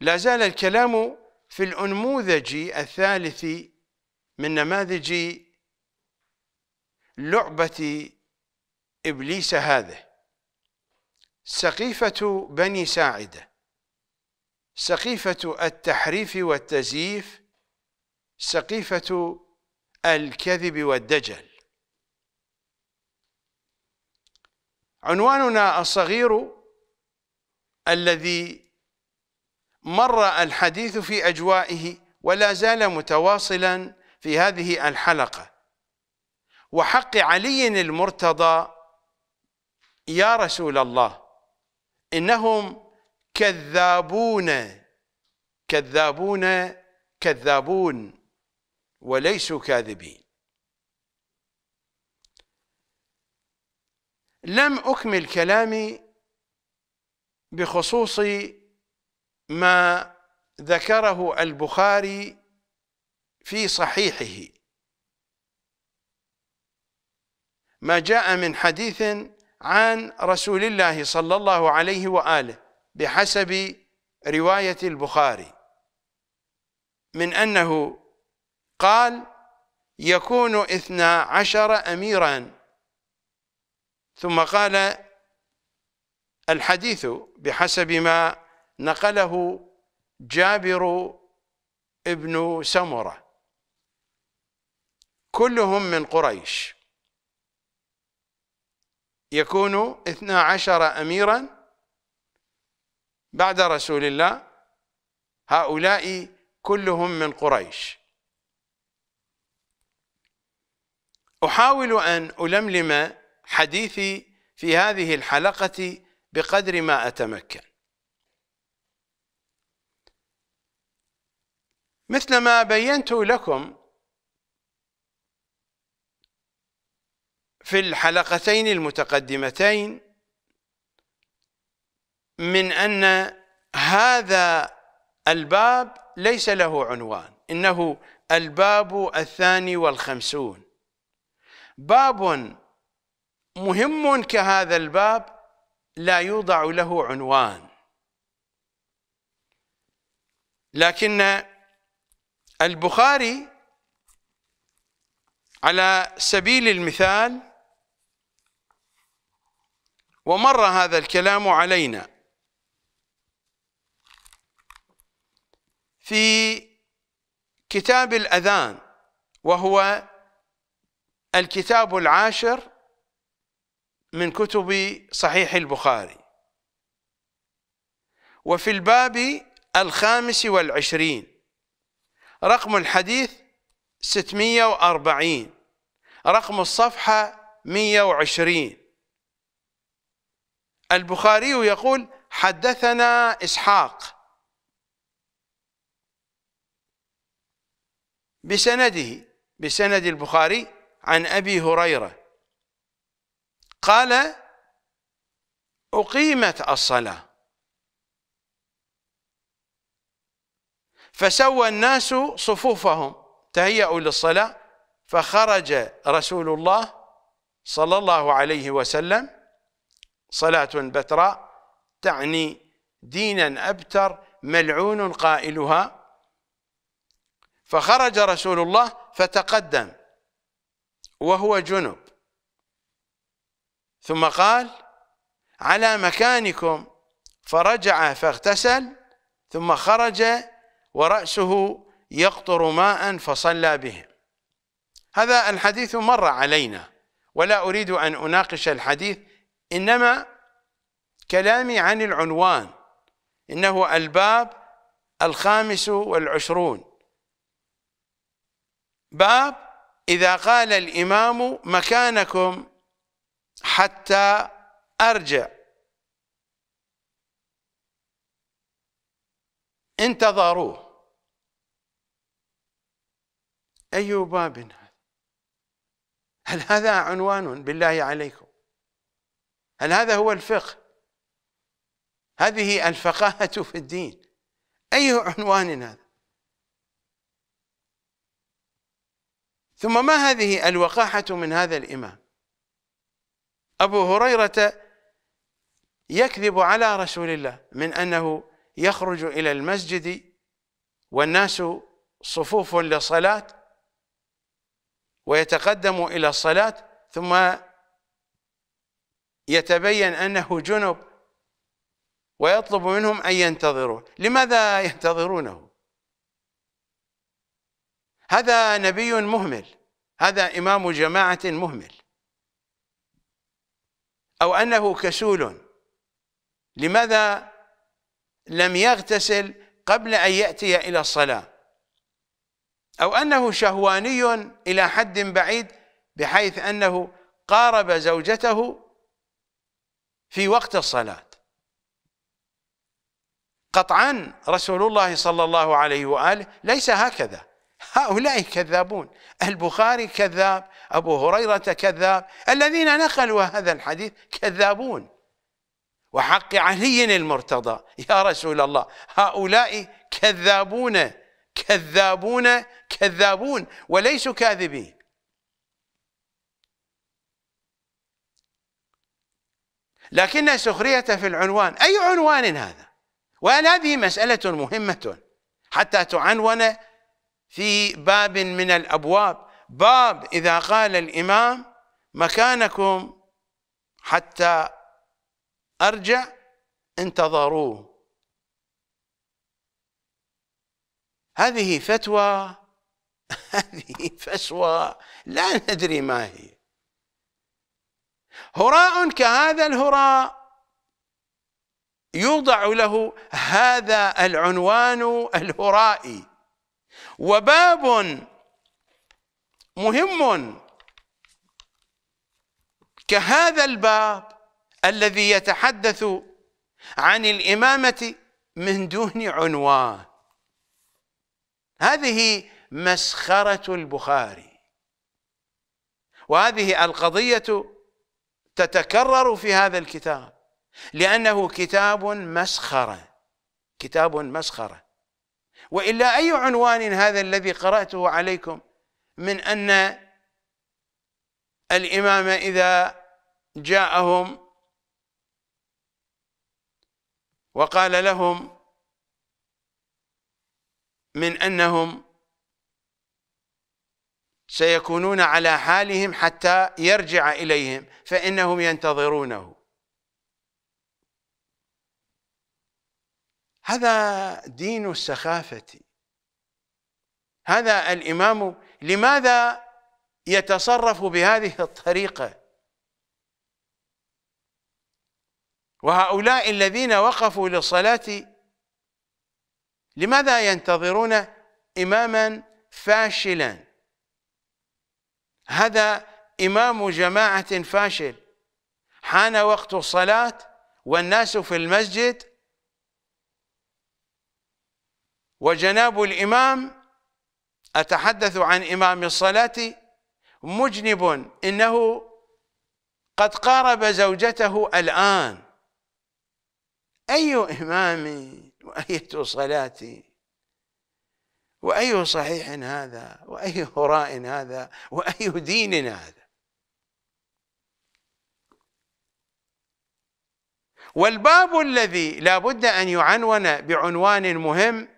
لا زال الكلام في الأنموذج الثالث من نماذج لعبة إبليس هذا سقيفة بني ساعدة سقيفة التحريف والتزييف سقيفة الكذب والدجل عنواننا الصغير الذي مر الحديث في أجوائه ولا زال متواصلا في هذه الحلقة وحق علي المرتضى يا رسول الله إنهم كذابون كذابون كذابون وليسوا كاذبين لم أكمل كلامي بخصوص ما ذكره البخاري في صحيحه ما جاء من حديث عن رسول الله صلى الله عليه وآله بحسب رواية البخاري من أنه قال يكون اثنا عشر أميرا ثم قال الحديث بحسب ما نقله جابر ابن سمره كلهم من قريش يكون اثنا عشر اميرا بعد رسول الله هؤلاء كلهم من قريش احاول ان الملم حديثي في هذه الحلقه بقدر ما اتمكن مثل ما بينت لكم في الحلقتين المتقدمتين من أن هذا الباب ليس له عنوان إنه الباب الثاني والخمسون باب مهم كهذا الباب لا يوضع له عنوان لكن البخاري على سبيل المثال ومر هذا الكلام علينا في كتاب الأذان وهو الكتاب العاشر من كتب صحيح البخاري وفي الباب الخامس والعشرين رقم الحديث 640 رقم الصفحة 120 البخاري يقول حدثنا إسحاق بسنده بسند البخاري عن أبي هريرة قال أقيمت الصلاة فسوى الناس صفوفهم تهيأوا للصلاة فخرج رسول الله صلى الله عليه وسلم صلاة بتراء تعني دينا أبتر ملعون قائلها فخرج رسول الله فتقدم وهو جنب ثم قال على مكانكم فرجع فاغتسل ثم خرج ورأسه يقطر ماء فصلى بهم هذا الحديث مر علينا ولا أريد أن أناقش الحديث إنما كلامي عن العنوان إنه الباب الخامس والعشرون باب إذا قال الإمام مكانكم حتى أرجع انتظروه أي باب هذا هل هذا عنوان بالله عليكم هل هذا هو الفقه هذه الفقاهة في الدين أي عنوان هذا ثم ما هذه الوقاحة من هذا الإمام أبو هريرة يكذب على رسول الله من أنه يخرج إلى المسجد والناس صفوف للصلاة ويتقدم إلى الصلاة ثم يتبين أنه جنب ويطلب منهم أن ينتظروا لماذا ينتظرونه هذا نبي مهمل هذا إمام جماعة مهمل أو أنه كسول لماذا لم يغتسل قبل أن يأتي إلى الصلاة أو أنه شهواني إلى حد بعيد بحيث أنه قارب زوجته في وقت الصلاة قطعا رسول الله صلى الله عليه وآله ليس هكذا هؤلاء كذابون البخاري كذاب أبو هريرة كذاب الذين نقلوا هذا الحديث كذابون وحق علي المرتضى يا رسول الله هؤلاء كذابون كذابون كذابون وليسوا كاذبين لكن السخرية في العنوان أي عنوان هذا وأن هذه مسألة مهمة حتى تعنون في باب من الأبواب باب إذا قال الإمام مكانكم حتى أرجع انتظروه هذه فتوى هذه فسوى لا ندري ما هي هراء كهذا الهراء يوضع له هذا العنوان الهرائي وباب مهم كهذا الباب الذي يتحدث عن الإمامة من دون عنوان هذه مسخرة البخاري وهذه القضية تتكرر في هذا الكتاب لأنه كتاب مسخرة كتاب مسخرة وإلا أي عنوان هذا الذي قرأته عليكم من أن الإمام إذا جاءهم وقال لهم من أنهم سيكونون على حالهم حتى يرجع إليهم فإنهم ينتظرونه هذا دين السخافة هذا الإمام لماذا يتصرف بهذه الطريقة وهؤلاء الذين وقفوا للصلاة لماذا ينتظرون إماما فاشلا هذا إمام جماعة فاشل حان وقت الصلاة والناس في المسجد وجناب الإمام أتحدث عن إمام الصلاة مجنب إنه قد قارب زوجته الآن أي إمامي وأية صلاتي وأي صحيح هذا وأي هراء هذا وأي دين هذا والباب الذي لا بد أن يعنون بعنوان مهم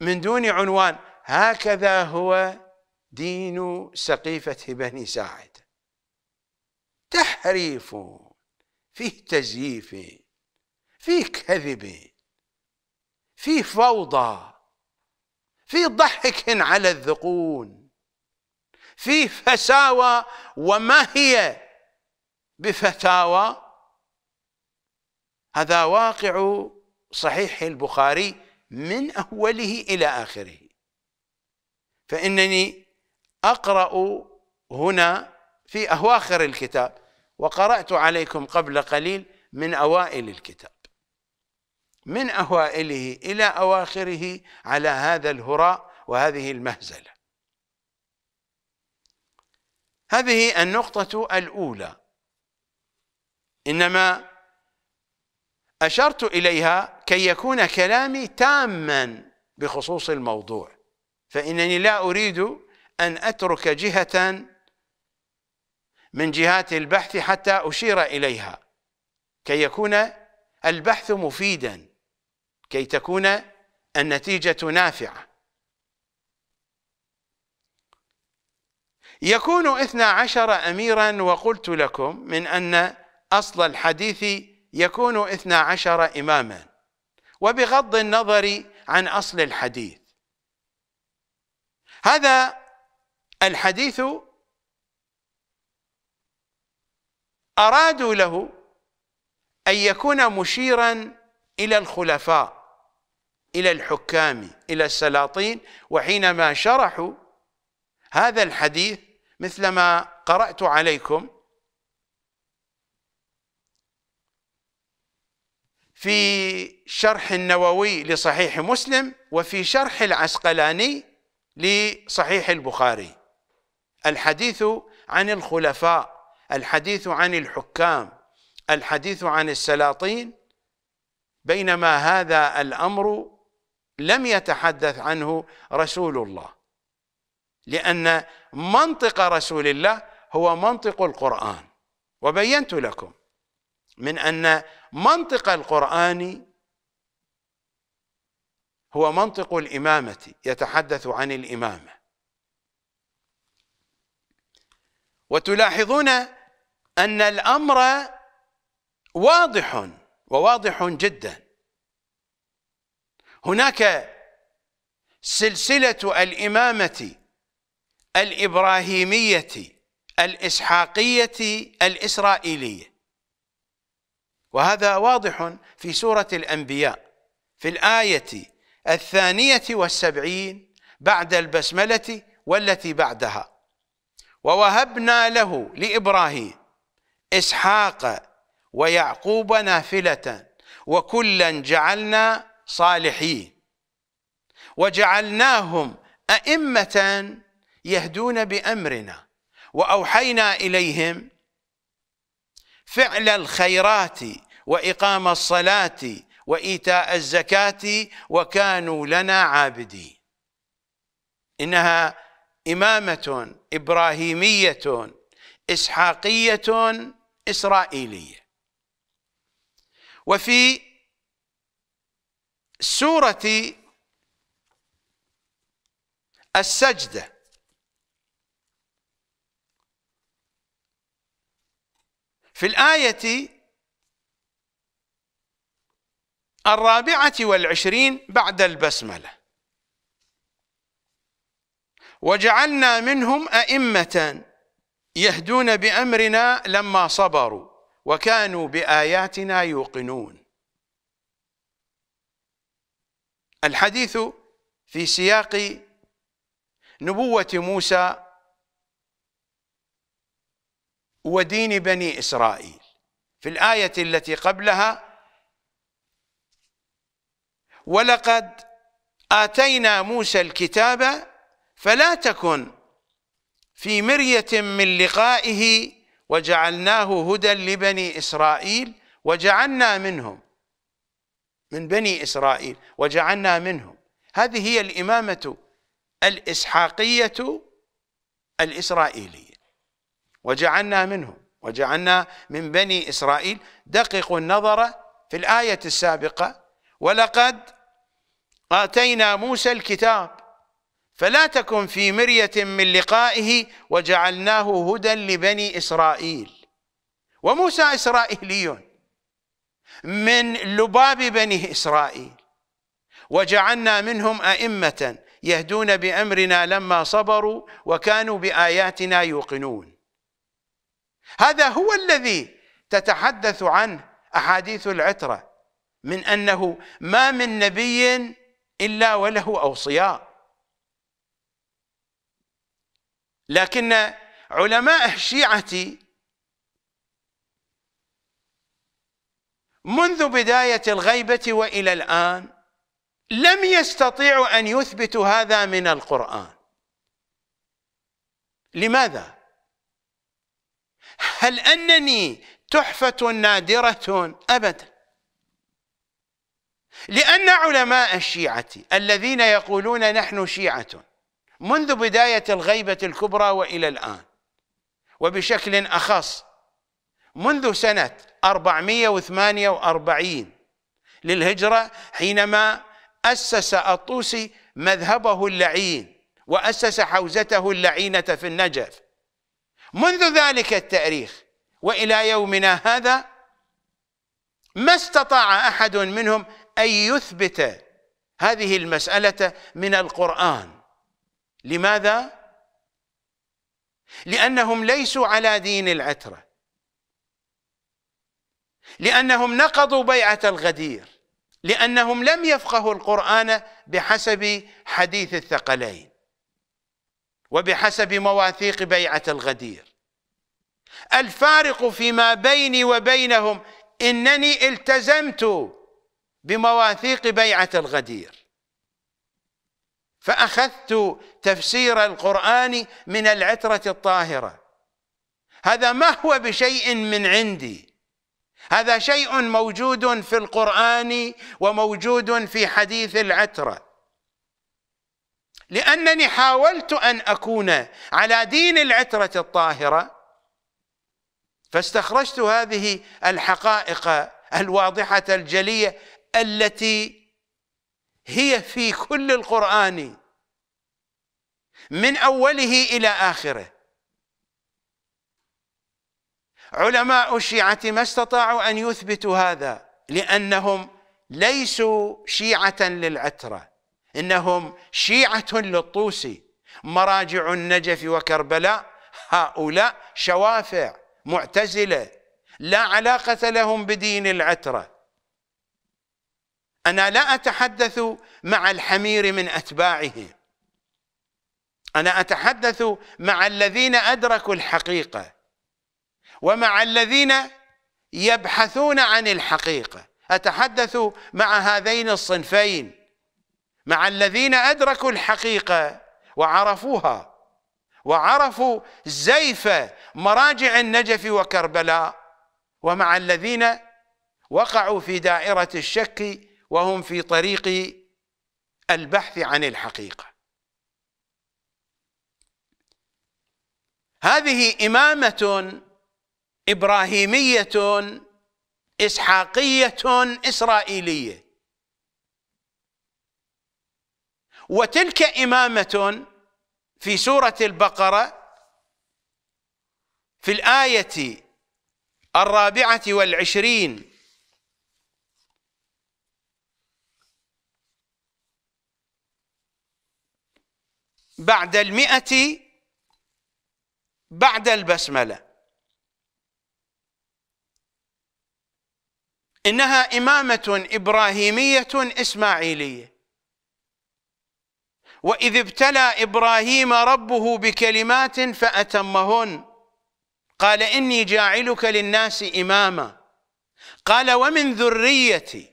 من دون عنوان هكذا هو دين سقيفة بني ساعد تحريف فيه تزييف فيه كذب فيه فوضى فيه ضحك على الذقون فيه فساوى وما هي بفتاوى هذا واقع صحيح البخاري من أوله إلى آخره فإنني أقرأ هنا في أواخر الكتاب وقرأت عليكم قبل قليل من أوائل الكتاب من أوائله إلى أواخره على هذا الهراء وهذه المهزلة هذه النقطة الأولى إنما أشرت إليها كي يكون كلامي تاما بخصوص الموضوع فإنني لا أريد أن أترك جهة من جهات البحث حتى أشير إليها كي يكون البحث مفيدا كي تكون النتيجة نافعة يكون إثنى عشر أميرا وقلت لكم من أن أصل الحديث يكون إثنى عشر إماما وبغض النظر عن أصل الحديث هذا الحديث أرادوا له أن يكون مشيرا إلى الخلفاء إلى الحكام إلى السلاطين وحينما شرحوا هذا الحديث مثلما قرأت عليكم في شرح النووي لصحيح مسلم وفي شرح العسقلاني لصحيح البخاري الحديث عن الخلفاء الحديث عن الحكام الحديث عن السلاطين بينما هذا الأمر لم يتحدث عنه رسول الله لأن منطق رسول الله هو منطق القرآن وبينت لكم من أن منطق القرآن هو منطق الإمامة يتحدث عن الإمامة وتلاحظون أن الأمر واضح وواضح جدا هناك سلسلة الإمامة الإبراهيمية الإسحاقية الإسرائيلية وهذا واضح في سورة الأنبياء في الآية الثانية والسبعين بعد البسملة والتي بعدها ووهبنا له لإبراهيم إسحاق ويعقوب نافلة وكلا جعلنا صالحين وجعلناهم أئمة يهدون بأمرنا وأوحينا إليهم فعل الخيرات وإقام الصلاة وإيتاء الزكاة وكانوا لنا عابدين إنها إمامة إبراهيمية إسحاقية إسرائيلية وفي سورة السجدة في الآية الرابعة والعشرين بعد البسملة وجعلنا منهم أئمة يهدون بأمرنا لما صبروا وكانوا بآياتنا يوقنون الحديث في سياق نبوة موسى ودين بني إسرائيل في الآية التي قبلها ولقد آتينا موسى الكتاب فلا تكن في مرية من لقائه وجعلناه هدى لبني إسرائيل وجعلنا منهم من بني إسرائيل وجعلنا منهم هذه هي الإمامة الإسحاقية الإسرائيلية وجعلنا منهم وجعلنا من بني إسرائيل دققوا النظر في الآية السابقة ولقد آتينا موسى الكتاب فلا تكن في مرية من لقائه وجعلناه هدى لبني إسرائيل وموسى إسرائيلي من لباب بني إسرائيل وجعلنا منهم أئمة يهدون بأمرنا لما صبروا وكانوا بآياتنا يوقنون هذا هو الذي تتحدث عنه أحاديث العترة من أنه ما من نبي إلا وله أوصياء لكن علماء الشيعة منذ بداية الغيبة وإلى الآن لم يستطيعوا أن يثبتوا هذا من القرآن لماذا؟ هل أنني تحفة نادرة؟ أبدا لأن علماء الشيعة الذين يقولون نحن شيعة منذ بداية الغيبة الكبرى وإلى الآن وبشكل أخص منذ سنة 448 للهجرة حينما أسس الطوسي مذهبه اللعين وأسس حوزته اللعينة في النجف منذ ذلك التاريخ وإلى يومنا هذا ما استطاع أحد منهم أن يثبت هذه المسألة من القرآن لماذا؟ لأنهم ليسوا على دين العترة لأنهم نقضوا بيعة الغدير لأنهم لم يفقهوا القرآن بحسب حديث الثقلين وبحسب مواثيق بيعة الغدير الفارق فيما بيني وبينهم إنني التزمت بمواثيق بيعة الغدير فأخذت تفسير القرآن من العترة الطاهرة هذا ما هو بشيء من عندي هذا شيء موجود في القرآن وموجود في حديث العترة لأنني حاولت أن أكون على دين العترة الطاهرة فاستخرجت هذه الحقائق الواضحة الجلية التي هي في كل القرآن من أوله إلى آخره علماء الشيعة ما استطاعوا أن يثبتوا هذا لأنهم ليسوا شيعة للعترة إنهم شيعة للطوسي مراجع النجف وكربلاء هؤلاء شوافع معتزلة لا علاقة لهم بدين العترة أنا لا أتحدث مع الحمير من أتباعه أنا أتحدث مع الذين أدركوا الحقيقة ومع الذين يبحثون عن الحقيقة أتحدث مع هذين الصنفين مع الذين أدركوا الحقيقة وعرفوها وعرفوا زيف مراجع النجف وكربلاء ومع الذين وقعوا في دائرة الشك وهم في طريق البحث عن الحقيقة هذه إمامة إبراهيمية إسحاقية إسرائيلية وتلك إمامة في سورة البقرة في الآية الرابعة والعشرين بعد المئة بعد البسملة إنها إمامة إبراهيمية إسماعيلية وإذ ابتلى إبراهيم ربه بكلمات فأتمهن قال إني جاعلك للناس إماما قال ومن ذريتي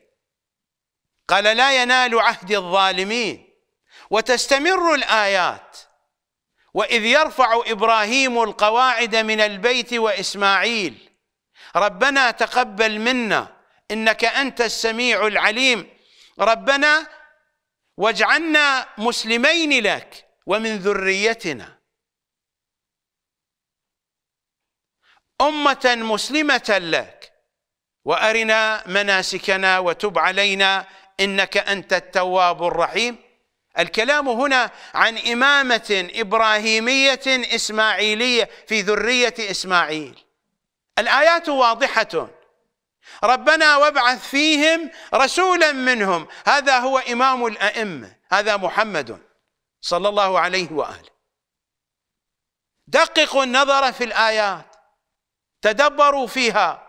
قال لا ينال عهد الظالمين وتستمر الآيات وإذ يرفع إبراهيم القواعد من البيت وإسماعيل ربنا تقبل منا إنك أنت السميع العليم ربنا واجعلنا مسلمين لك ومن ذريتنا أمة مسلمة لك وأرنا مناسكنا وتب علينا إنك أنت التواب الرحيم الكلام هنا عن إمامة إبراهيمية إسماعيلية في ذرية إسماعيل الآيات واضحة ربنا وابعث فيهم رسولا منهم هذا هو إمام الأئمة هذا محمد صلى الله عليه وآله دققوا النظر في الآيات تدبروا فيها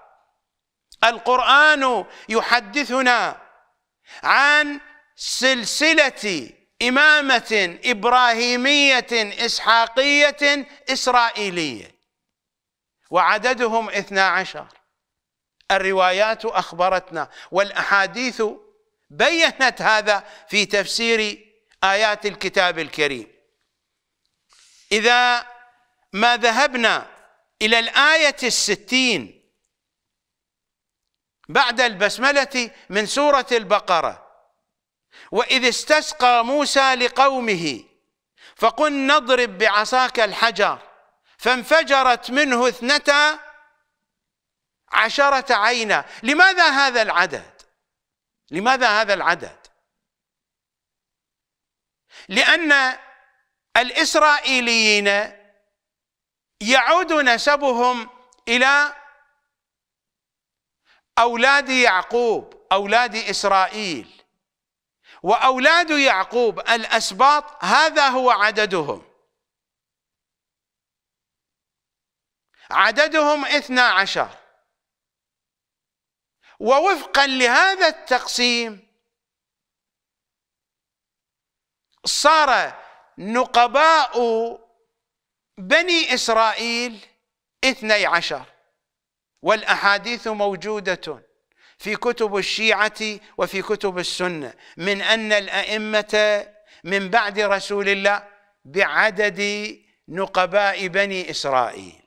القرآن يحدثنا عن سلسلة إمامة إبراهيمية إسحاقية إسرائيلية وعددهم اثنا عشر الروايات أخبرتنا والأحاديث بيّنت هذا في تفسير آيات الكتاب الكريم إذا ما ذهبنا إلى الآية الستين بعد البسملة من سورة البقرة وإذ استسقى موسى لقومه فقل نضرب بعصاك الحجر فانفجرت منه اثنتا عشرة عينا لماذا هذا العدد لماذا هذا العدد لأن الإسرائيليين يعود نسبهم إلى أولاد يعقوب أولاد إسرائيل وأولاد يعقوب الأسباط هذا هو عددهم عددهم اثنا عشر ووفقا لهذا التقسيم صار نقباء بني إسرائيل اثني عشر والأحاديث موجودة في كتب الشيعة وفي كتب السنة من أن الأئمة من بعد رسول الله بعدد نقباء بني إسرائيل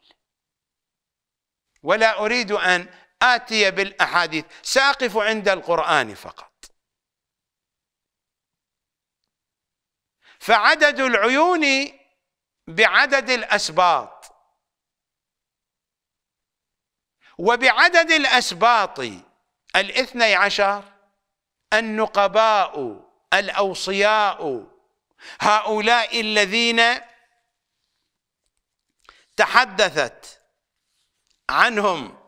ولا أريد أن آتي بالأحاديث سأقف عند القرآن فقط فعدد العيون بعدد الأسباط وبعدد الأسباط الاثني عشر النقباء الأوصياء هؤلاء الذين تحدثت عنهم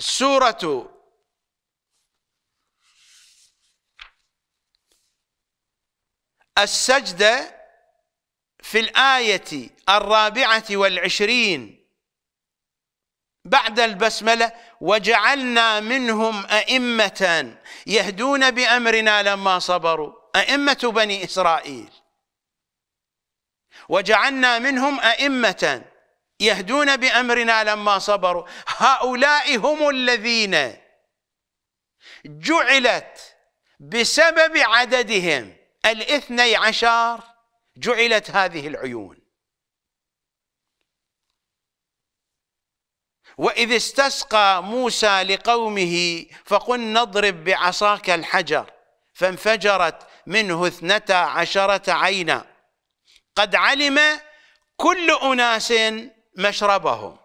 سورة السجدة في الآية الرابعة والعشرين بعد البسملة وجعلنا منهم أئمة يهدون بأمرنا لما صبروا أئمة بني إسرائيل وجعلنا منهم أئمة يهدون بأمرنا لما صبروا هؤلاء هم الذين جعلت بسبب عددهم الاثني عشر جعلت هذه العيون وإذ استسقى موسى لقومه فقل نضرب بعصاك الحجر فانفجرت منه اثنتا عشرة عينا قد علم كل أناس مشربهم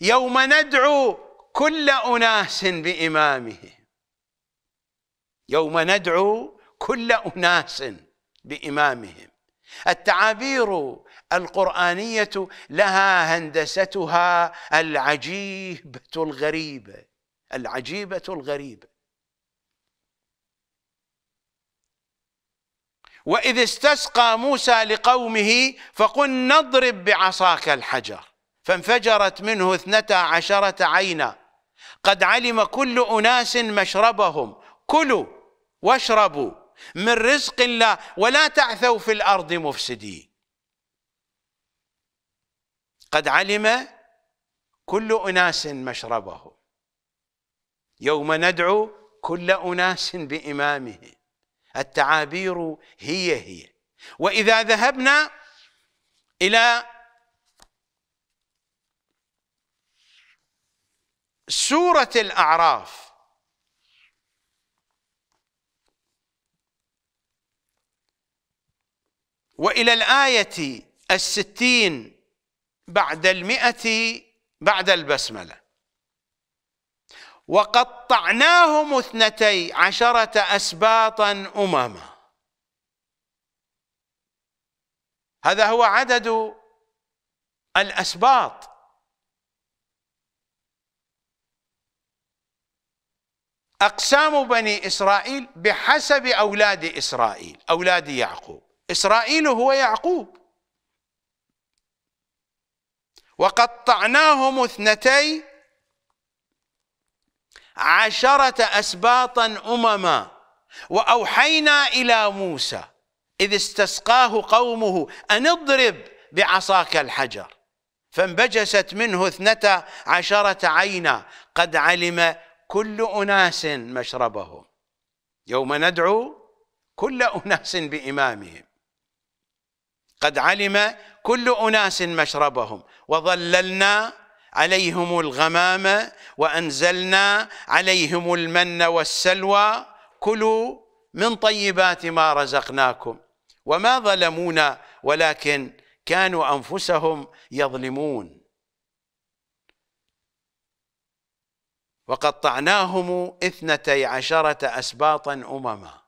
يوم ندعو كل أناس بإمامه يوم ندعو كل أناس بإمامهم التعابير القرآنية لها هندستها العجيبة الغريبة العجيبة الغريبة وإذ استسقى موسى لقومه فقل نضرب بعصاك الحجر فانفجرت منه اثنتا عشرة عينا قد علم كل أناس مشربهم كلوا واشربوا من رزق الله ولا تعثوا في الأرض مفسدين قد علم كل أناس مشربه يوم ندعو كل أناس بإمامه التعابير هي هي وإذا ذهبنا إلى سورة الأعراف وإلى الآية الستين بعد المئة بعد البسملة وقطعناهم اثنتي عشرة أسباطا أمما هذا هو عدد الأسباط أقسام بني إسرائيل بحسب أولاد إسرائيل أولاد يعقوب إسرائيل هو يعقوب وقطعناهم اثنتي عشرة أسباطا أمما وأوحينا إلى موسى إذ استسقاه قومه أن اضرب بعصاك الحجر فانبجست منه اثنتا عشرة عينا قد علم كل أناس مشربهم يوم ندعو كل أناس بإمامهم قد علم كل أناس مشربهم وظللنا عليهم الغمام وأنزلنا عليهم المن والسلوى كلوا من طيبات ما رزقناكم وما ظلمونا ولكن كانوا أنفسهم يظلمون وقطعناهم اثنتي عشرة أسباطا أمما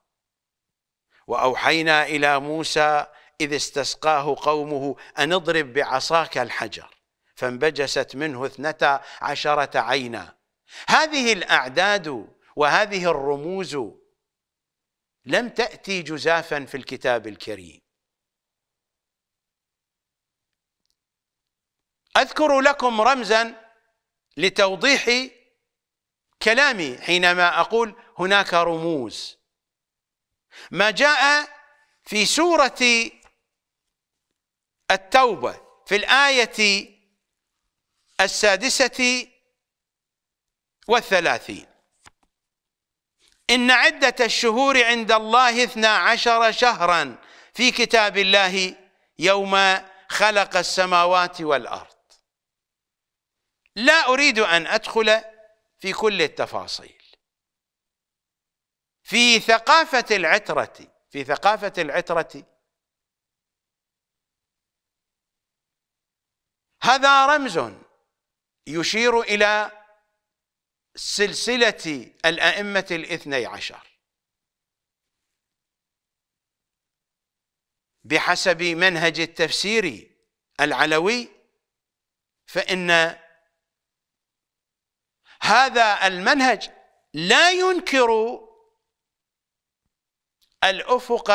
وأوحينا إلى موسى إذ استسقاه قومه أن اضرب بعصاك الحجر فانبجست منه اثنتا عشرة عينا هذه الأعداد وهذه الرموز لم تأتي جزافا في الكتاب الكريم أذكر لكم رمزا لتوضيح كلامي حينما أقول هناك رموز ما جاء في سورة التوبة في الآية السادسة والثلاثين إن عدة الشهور عند الله اثنا عشر شهرا في كتاب الله يوم خلق السماوات والأرض لا أريد أن أدخل في كل التفاصيل في ثقافة العترة في ثقافة العترة هذا رمز يشير إلى سلسلة الأئمة الاثني عشر بحسب منهج التفسير العلوي فإن هذا المنهج لا ينكر الأفق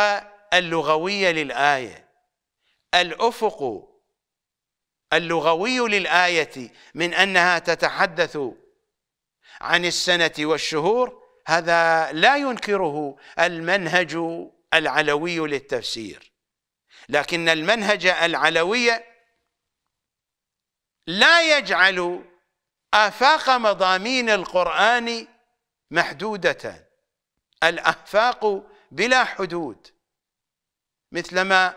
اللغوي للآية الأفق اللغوي للآية من أنها تتحدث عن السنة والشهور هذا لا ينكره المنهج العلوي للتفسير لكن المنهج العلوي لا يجعل آفاق مضامين القرآن محدودة الآفاق بلا حدود مثلما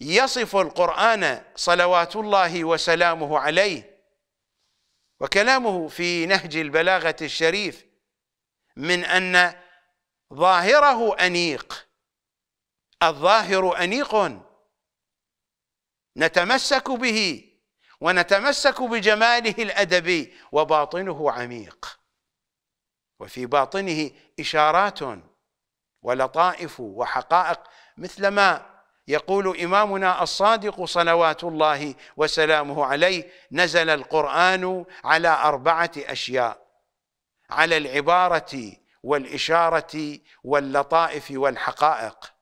يصف القرآن صلوات الله وسلامه عليه وكلامه في نهج البلاغة الشريف من أن ظاهره أنيق الظاهر أنيق نتمسك به ونتمسك بجماله الأدبي وباطنه عميق وفي باطنه إشارات ولطائف وحقائق مثلما يقول إمامنا الصادق صلوات الله وسلامه عليه نزل القرآن على أربعة أشياء على العبارة والإشارة واللطائف والحقائق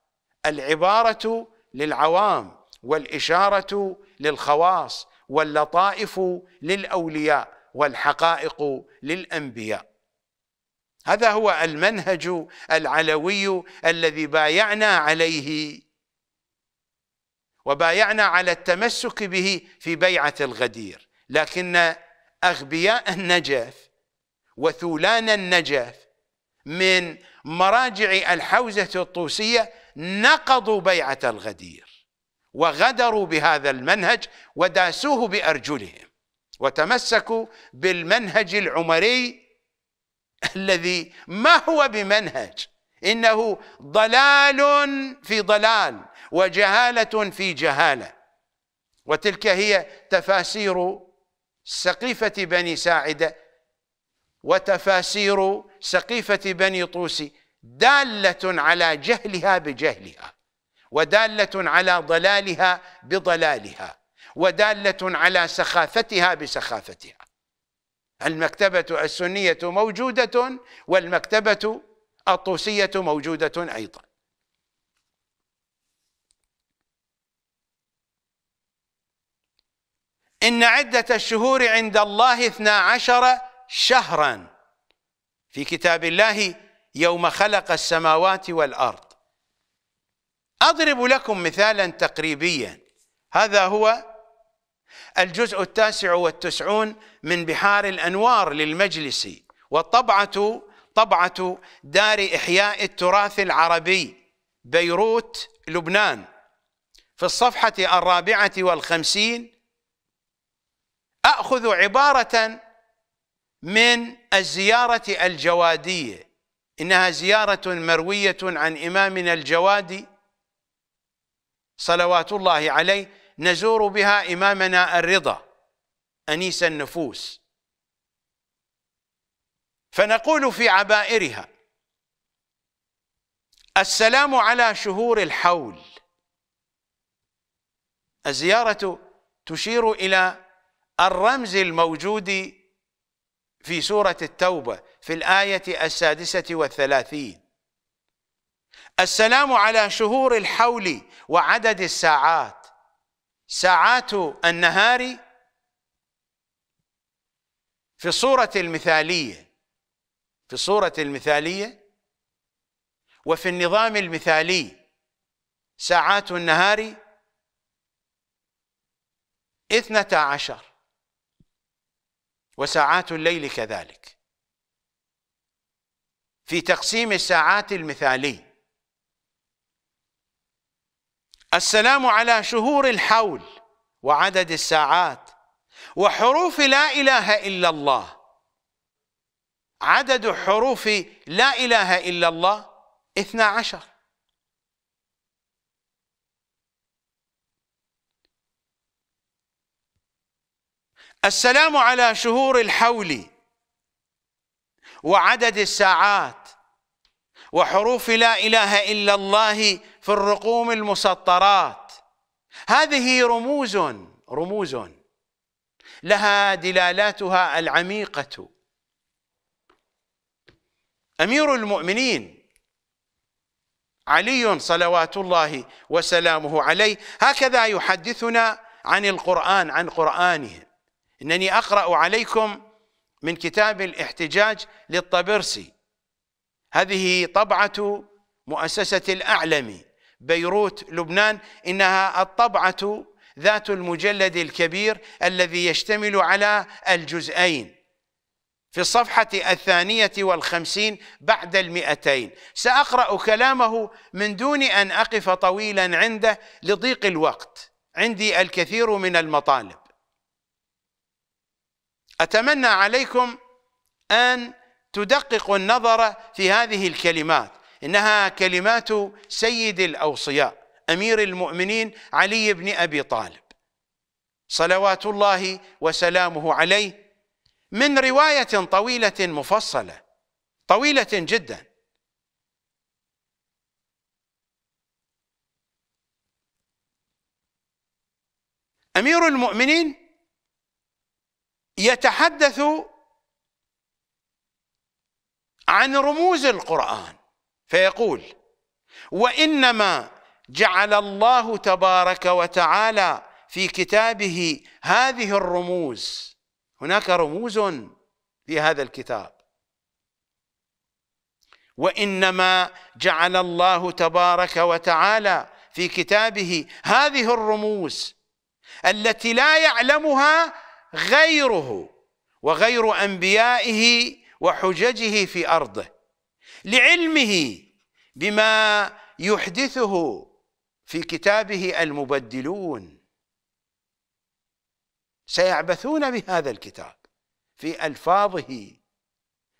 العبارة للعوام والإشارة للخواص واللطائف للأولياء والحقائق للأنبياء هذا هو المنهج العلوي الذي بايعنا عليه وبايعنا على التمسك به في بيعة الغدير لكن أغبياء النجف وثولان النجف من مراجع الحوزة الطوسية نقضوا بيعة الغدير وغدروا بهذا المنهج وداسوه بأرجلهم وتمسكوا بالمنهج العمري الذي ما هو بمنهج إنه ضلال في ضلال وجهاله في جهاله وتلك هي تفاسير سقيفه بني ساعده وتفاسير سقيفه بني طوسي داله على جهلها بجهلها وداله على ضلالها بضلالها وداله على سخافتها بسخافتها المكتبه السنيه موجوده والمكتبه الطوسيه موجوده ايضا إن عدة الشهور عند الله اثنا عشر شهرا في كتاب الله يوم خلق السماوات والأرض أضرب لكم مثالا تقريبيا هذا هو الجزء التاسع والتسعون من بحار الأنوار للمجلس والطبعة طبعة دار إحياء التراث العربي بيروت لبنان في الصفحة الرابعة والخمسين أخذ عبارة من الزيارة الجوادية إنها زيارة مروية عن إمامنا الجوادي صلوات الله عليه نزور بها إمامنا الرضا أنيس النفوس فنقول في عبائرها السلام على شهور الحول الزيارة تشير إلى الرمز الموجود في سورة التوبة في الآية السادسة والثلاثين السلام على شهور الحول وعدد الساعات ساعات النهار في الصورة المثالية في الصورة المثالية وفي النظام المثالي ساعات النهار اثنتا عشر وساعات الليل كذلك في تقسيم الساعات المثالي السلام على شهور الحول وعدد الساعات وحروف لا إله إلا الله عدد حروف لا إله إلا الله اثنا عشر السلام على شهور الحول وعدد الساعات وحروف لا إله إلا الله في الرقوم المسطرات هذه رموز رموز لها دلالاتها العميقة أمير المؤمنين علي صلوات الله وسلامه عليه هكذا يحدثنا عن القرآن عن قرآنه إنني أقرأ عليكم من كتاب الاحتجاج للطبرسي هذه طبعة مؤسسة الاعلم بيروت لبنان إنها الطبعة ذات المجلد الكبير الذي يشتمل على الجزئين في الصفحة الثانية والخمسين بعد المئتين سأقرأ كلامه من دون أن أقف طويلا عنده لضيق الوقت عندي الكثير من المطالب أتمنى عليكم أن تدققوا النظر في هذه الكلمات إنها كلمات سيد الأوصياء أمير المؤمنين علي بن أبي طالب صلوات الله وسلامه عليه من رواية طويلة مفصلة طويلة جدا أمير المؤمنين يتحدث عن رموز القرآن فيقول وإنما جعل الله تبارك وتعالى في كتابه هذه الرموز هناك رموز في هذا الكتاب وإنما جعل الله تبارك وتعالى في كتابه هذه الرموز التي لا يعلمها غيره وغير انبيائه وحججه في ارضه لعلمه بما يحدثه في كتابه المبدلون سيعبثون بهذا الكتاب في الفاظه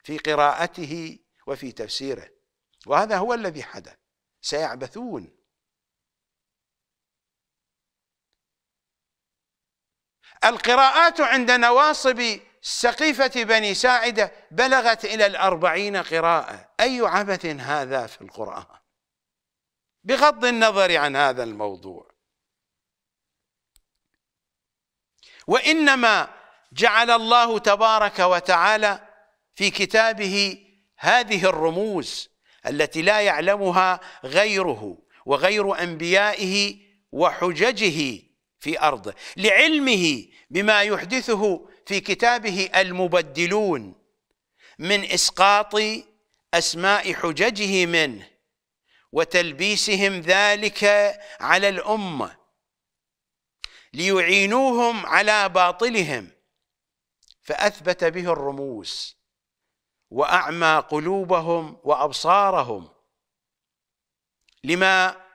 في قراءته وفي تفسيره وهذا هو الذي حدث سيعبثون القراءات عند نواصب سقيفة بني ساعدة بلغت إلى الأربعين قراءة أي عبث هذا في القرآن بغض النظر عن هذا الموضوع وإنما جعل الله تبارك وتعالى في كتابه هذه الرموز التي لا يعلمها غيره وغير أنبيائه وحججه في أرضه لعلمه بما يحدثه في كتابه المبدلون من إسقاط أسماء حججه منه وتلبيسهم ذلك على الأمة ليعينوهم على باطلهم فأثبت به الرموز وأعمى قلوبهم وأبصارهم لما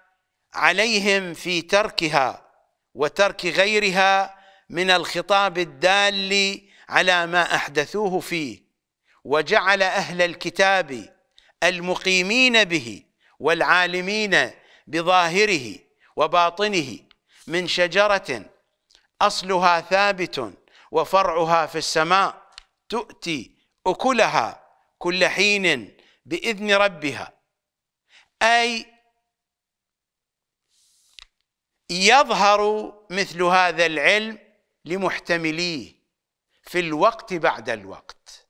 عليهم في تركها وترك غيرها من الخطاب الدال على ما احدثوه فيه وجعل اهل الكتاب المقيمين به والعالمين بظاهره وباطنه من شجره اصلها ثابت وفرعها في السماء تؤتي اكلها كل حين باذن ربها اي يظهر مثل هذا العلم لمحتمليه في الوقت بعد الوقت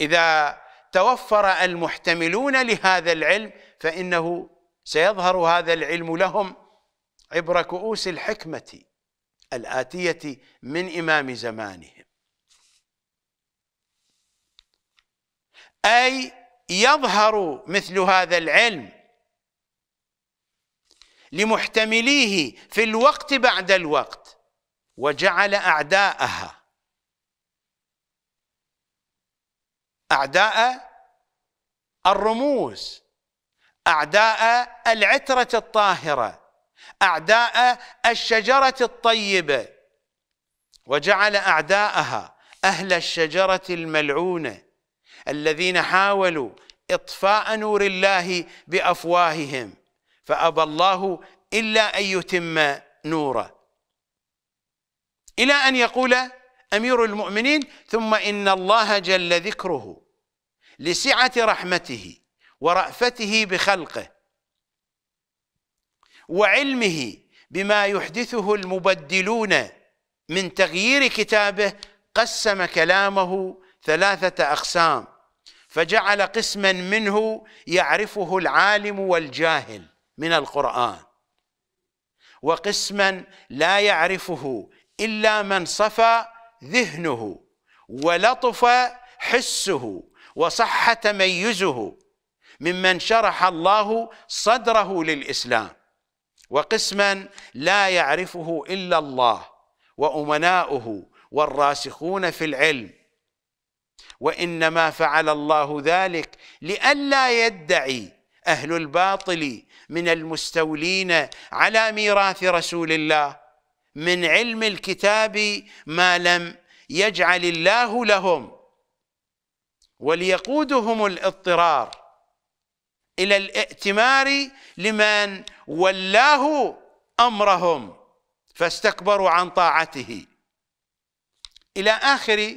اذا توفر المحتملون لهذا العلم فانه سيظهر هذا العلم لهم عبر كؤوس الحكمه الاتيه من امام زمانهم اي يظهر مثل هذا العلم لمحتمليه في الوقت بعد الوقت وجعل أعداءها أعداء الرموز أعداء العترة الطاهرة أعداء الشجرة الطيبة وجعل أعداءها أهل الشجرة الملعونة الذين حاولوا إطفاء نور الله بأفواههم فأبى الله إلا أن يتم نوره إلى أن يقول أمير المؤمنين ثم إن الله جل ذكره لسعة رحمته ورأفته بخلقه وعلمه بما يحدثه المبدلون من تغيير كتابه قسم كلامه ثلاثة أقسام فجعل قسما منه يعرفه العالم والجاهل من القرآن وقسما لا يعرفه إلا من صفى ذهنه ولطف حسه وصح تميزه ممن شرح الله صدره للإسلام وقسما لا يعرفه إلا الله وأمناؤه والراسخون في العلم وإنما فعل الله ذلك لئلا يدعي أهل الباطل من المستولين على ميراث رسول الله من علم الكتاب ما لم يجعل الله لهم وليقودهم الاضطرار الى الائتمار لمن ولاه امرهم فاستكبروا عن طاعته الى اخر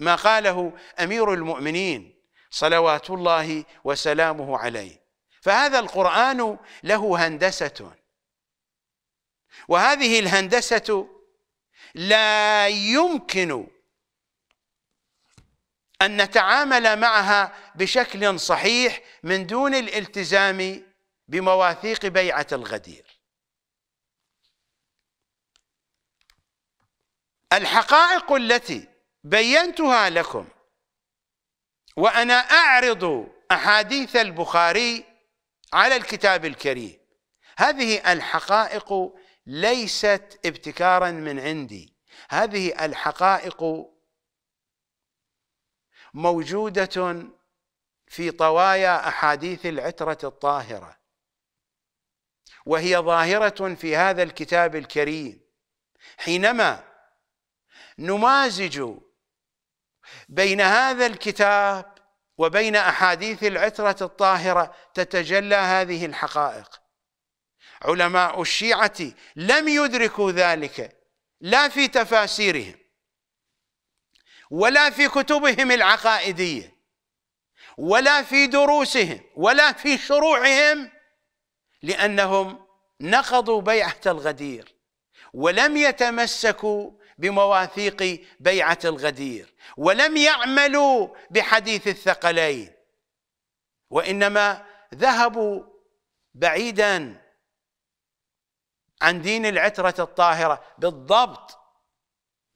ما قاله امير المؤمنين صلوات الله وسلامه عليه فهذا القرآن له هندسة وهذه الهندسة لا يمكن أن نتعامل معها بشكل صحيح من دون الالتزام بمواثيق بيعة الغدير الحقائق التي بينتها لكم وأنا أعرض أحاديث البخاري على الكتاب الكريم هذه الحقائق ليست ابتكارا من عندي هذه الحقائق موجودة في طوايا أحاديث العترة الطاهرة وهي ظاهرة في هذا الكتاب الكريم حينما نمازج بين هذا الكتاب وبين أحاديث العترة الطاهرة تتجلى هذه الحقائق علماء الشيعة لم يدركوا ذلك لا في تفاسيرهم ولا في كتبهم العقائدية ولا في دروسهم ولا في شروعهم لأنهم نقضوا بيعة الغدير ولم يتمسكوا بمواثيق بيعة الغدير ولم يعملوا بحديث الثقلين وإنما ذهبوا بعيدا عن دين العترة الطاهرة بالضبط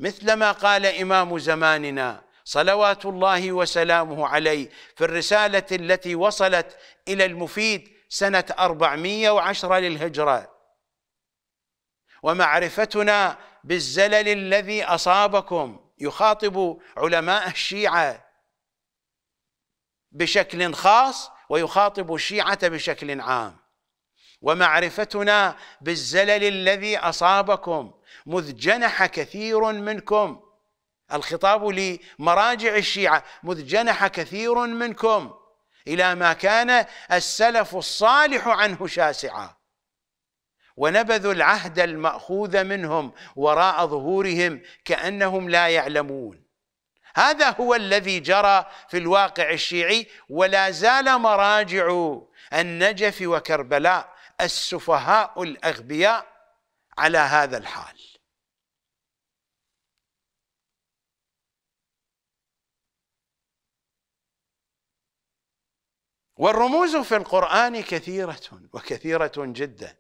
مثل ما قال إمام زماننا صلوات الله وسلامه عليه في الرسالة التي وصلت إلى المفيد سنة 410 للهجرة ومعرفتنا بالزلل الذي اصابكم يخاطب علماء الشيعه بشكل خاص ويخاطب الشيعه بشكل عام ومعرفتنا بالزلل الذي اصابكم مذ جنح كثير منكم الخطاب لمراجع الشيعه مذ جنح كثير منكم الى ما كان السلف الصالح عنه شاسعا ونبذوا العهد الماخوذ منهم وراء ظهورهم كانهم لا يعلمون هذا هو الذي جرى في الواقع الشيعي ولا زال مراجع النجف وكربلاء السفهاء الاغبياء على هذا الحال والرموز في القرآن كثيرة وكثيرة جدا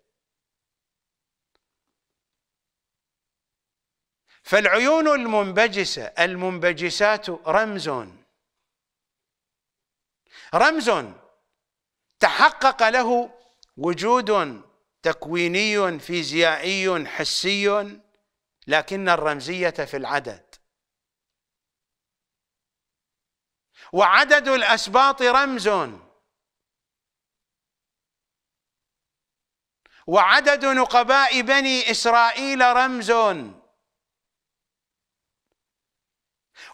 فالعيون المنبجسة المنبجسات رمز رمز تحقق له وجود تكويني فيزيائي حسي لكن الرمزية في العدد وعدد الأسباط رمز وعدد نقباء بني إسرائيل رمز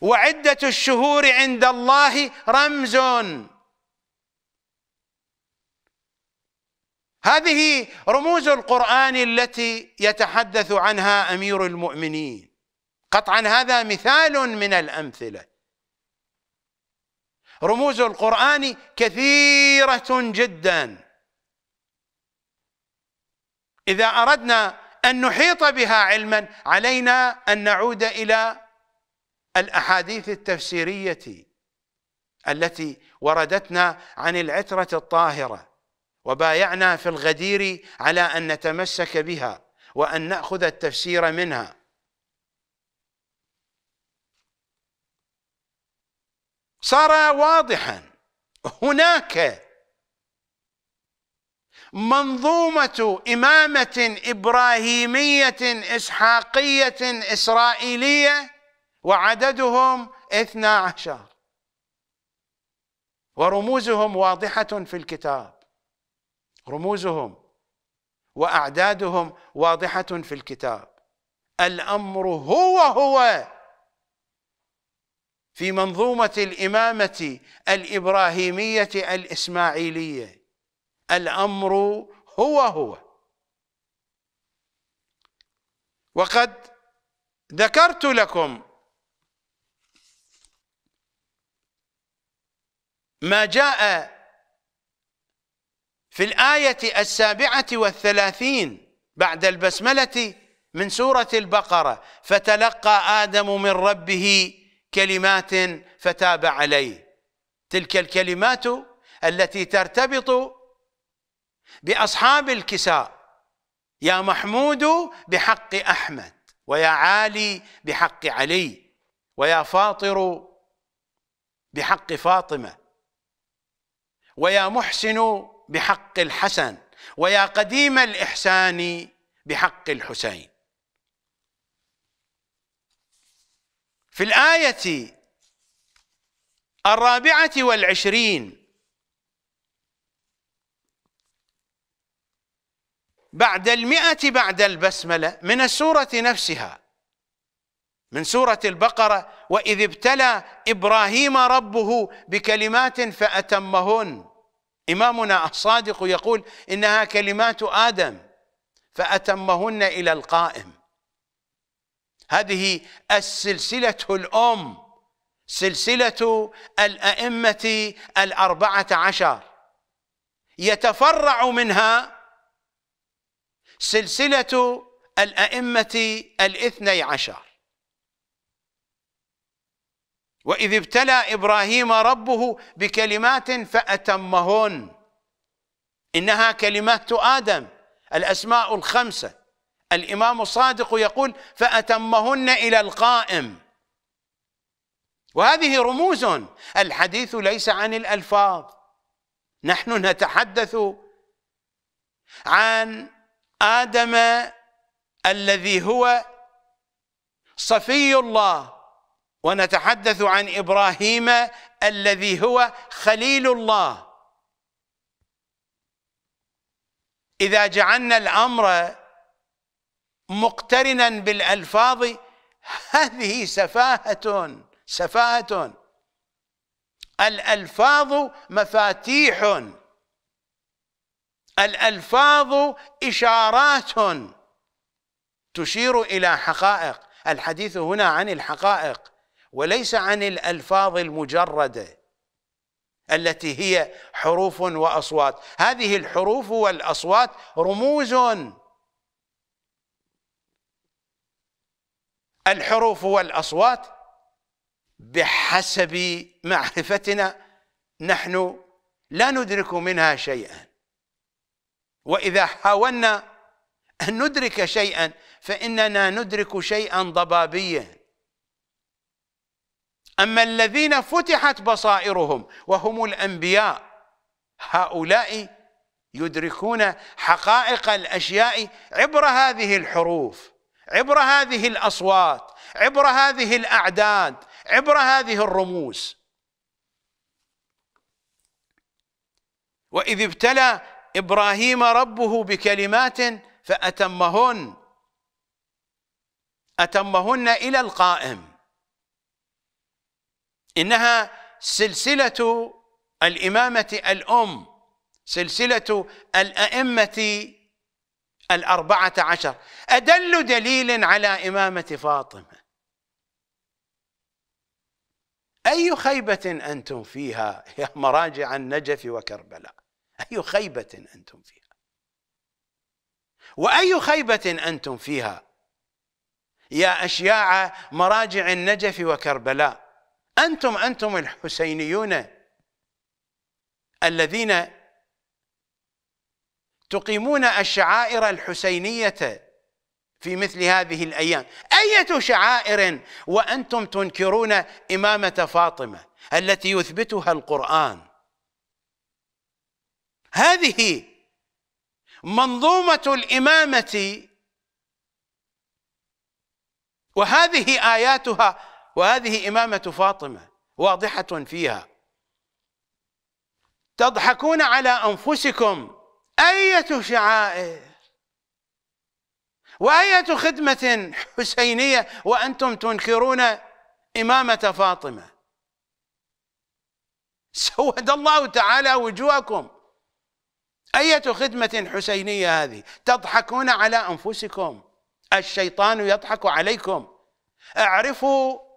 وعدة الشهور عند الله رمز هذه رموز القرآن التي يتحدث عنها أمير المؤمنين قطعا هذا مثال من الأمثلة رموز القرآن كثيرة جدا إذا أردنا أن نحيط بها علما علينا أن نعود إلى الأحاديث التفسيرية التي وردتنا عن العترة الطاهرة وبايعنا في الغدير على أن نتمسك بها وأن نأخذ التفسير منها صار واضحا هناك منظومة إمامة إبراهيمية إسحاقية إسرائيلية وعددهم اثنا عشر ورموزهم واضحة في الكتاب رموزهم وأعدادهم واضحة في الكتاب الأمر هو هو في منظومة الإمامة الإبراهيمية الإسماعيلية الأمر هو هو وقد ذكرت لكم ما جاء في الآية السابعة والثلاثين بعد البسملة من سورة البقرة فتلقى آدم من ربه كلمات فتاب عليه تلك الكلمات التي ترتبط بأصحاب الكساء يا محمود بحق أحمد ويا عالي بحق علي ويا فاطر بحق فاطمة ويا محسن بحق الحسن ويا قديم الإحسان بحق الحسين في الآية الرابعة والعشرين بعد المئة بعد البسملة من السورة نفسها من سوره البقره واذ ابتلى ابراهيم ربه بكلمات فاتمهن امامنا الصادق يقول انها كلمات ادم فاتمهن الى القائم هذه السلسله الام سلسله الائمه الاربعه عشر يتفرع منها سلسله الائمه الاثني عشر واذ ابتلى ابراهيم ربه بكلمات فاتمهن انها كلمات ادم الاسماء الخمسه الامام الصادق يقول فاتمهن الى القائم وهذه رموز الحديث ليس عن الالفاظ نحن نتحدث عن ادم الذي هو صفي الله ونتحدث عن إبراهيم الذي هو خليل الله إذا جعلنا الأمر مقترنا بالألفاظ هذه سفاهة سفاهة الألفاظ مفاتيح الألفاظ إشارات تشير إلى حقائق الحديث هنا عن الحقائق وليس عن الألفاظ المجردة التي هي حروف وأصوات هذه الحروف والأصوات رموز الحروف والأصوات بحسب معرفتنا نحن لا ندرك منها شيئا وإذا حاولنا أن ندرك شيئا فإننا ندرك شيئا ضبابيا أما الذين فتحت بصائرهم وهم الأنبياء هؤلاء يدركون حقائق الأشياء عبر هذه الحروف عبر هذه الأصوات عبر هذه الأعداد عبر هذه الرموز وإذ ابتلى إبراهيم ربه بكلمات فأتمهن أتمهن إلى القائم إنها سلسلة الإمامة الأم سلسلة الأئمة الأربعة عشر أدل دليل على إمامة فاطمة أي خيبة أنتم فيها يا مراجع النجف وكربلاء أي خيبة أنتم فيها وأي خيبة أنتم فيها يا أشياع مراجع النجف وكربلاء أنتم أنتم الحسينيون الذين تقيمون الشعائر الحسينية في مثل هذه الأيام أية شعائر وأنتم تنكرون إمامة فاطمة التي يثبتها القرآن هذه منظومة الإمامة وهذه آياتها وهذه إمامة فاطمة واضحة فيها تضحكون على أنفسكم أية شعائر وأية خدمة حسينية وأنتم تنكرون إمامة فاطمة سود الله تعالى وجوهكم أية خدمة حسينية هذه تضحكون على أنفسكم الشيطان يضحك عليكم اعرفوا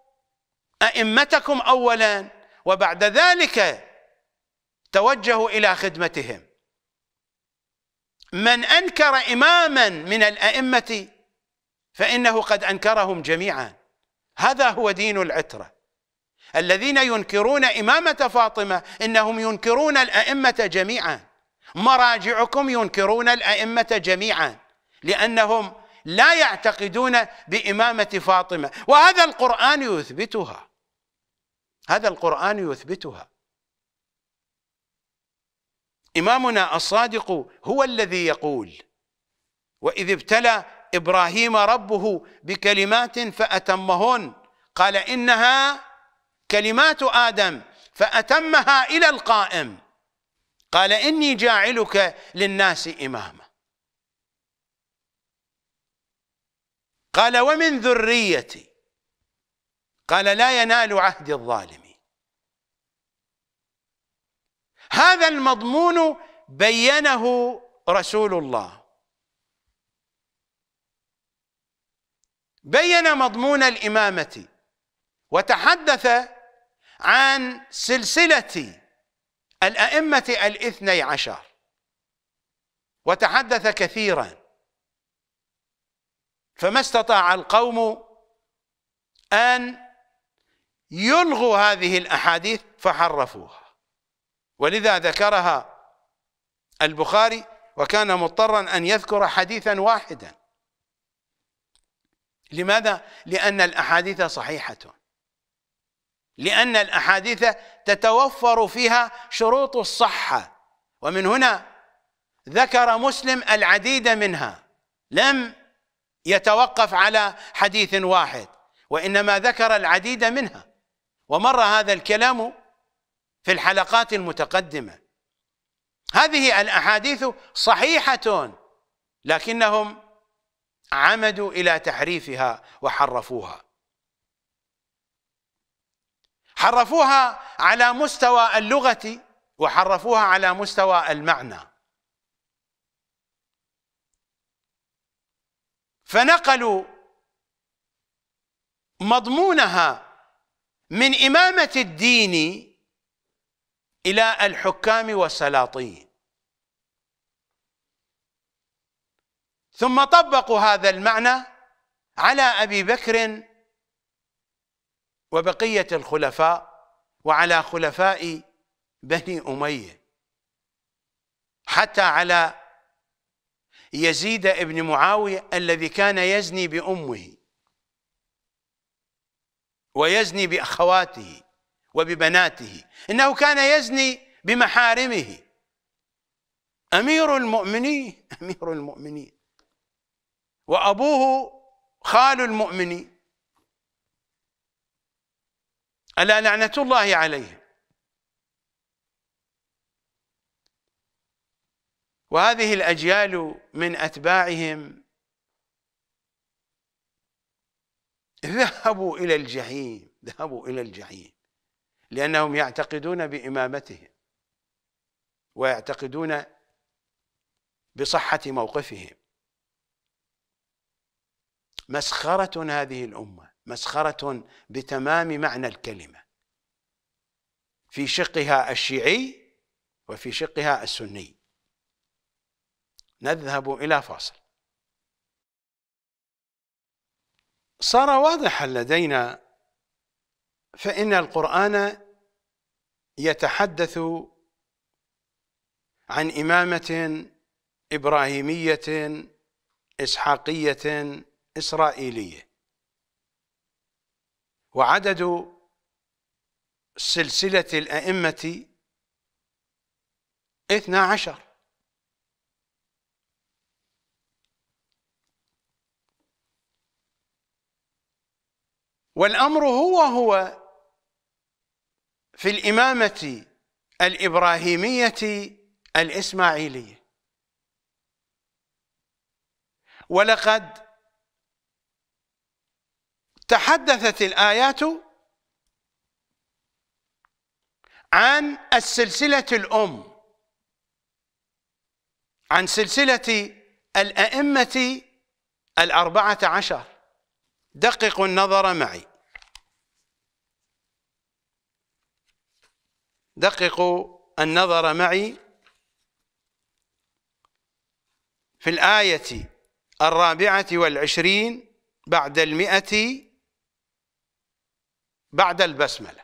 أئمتكم أولا وبعد ذلك توجهوا إلى خدمتهم من أنكر إماما من الأئمة فإنه قد أنكرهم جميعا هذا هو دين العترة الذين ينكرون إمامة فاطمة إنهم ينكرون الأئمة جميعا مراجعكم ينكرون الأئمة جميعا لأنهم لا يعتقدون بإمامة فاطمة وهذا القرآن يثبتها هذا القرآن يثبتها إمامنا الصادق هو الذي يقول وإذ ابتلى إبراهيم ربه بكلمات فأتمهن قال إنها كلمات آدم فأتمها إلى القائم قال إني جاعلك للناس إماما قال ومن ذريتي قال لا ينال عهد الظالم هذا المضمون بينه رسول الله بين مضمون الإمامة وتحدث عن سلسلة الأئمة الاثني عشر وتحدث كثيرا فما استطاع القوم أن يلغوا هذه الأحاديث فحرفوها ولذا ذكرها البخاري وكان مضطرا أن يذكر حديثا واحدا لماذا؟ لأن الأحاديث صحيحة لأن الأحاديث تتوفر فيها شروط الصحة ومن هنا ذكر مسلم العديد منها لم يتوقف على حديث واحد وإنما ذكر العديد منها ومر هذا الكلام في الحلقات المتقدمة هذه الأحاديث صحيحة لكنهم عمدوا إلى تحريفها وحرفوها حرفوها على مستوى اللغة وحرفوها على مستوى المعنى فنقلوا مضمونها من إمامة الدين إلى الحكام والسلاطين ثم طبقوا هذا المعنى على أبي بكر وبقية الخلفاء وعلى خلفاء بني أمية حتى على يزيد ابن معاوية الذي كان يزني بأمه ويزني باخواته وببناته انه كان يزني بمحارمه امير المؤمنين امير المؤمنين وابوه خال المؤمنين الا لعنه الله عليه وهذه الاجيال من اتباعهم ذهبوا إلى الجحيم ذهبوا إلى الجحيم لأنهم يعتقدون بإمامتهم ويعتقدون بصحة موقفهم مسخرة هذه الأمة مسخرة بتمام معنى الكلمة في شقها الشيعي وفي شقها السني نذهب إلى فاصل صار واضحا لدينا فإن القرآن يتحدث عن إمامة إبراهيمية إسحاقية إسرائيلية وعدد سلسلة الأئمة اثنا عشر والأمر هو هو في الإمامة الإبراهيمية الإسماعيلية ولقد تحدثت الآيات عن السلسلة الأم عن سلسلة الأئمة الأربعة عشر دققوا النظر معي دققوا النظر معي في الآية الرابعة والعشرين بعد المئة بعد البسملة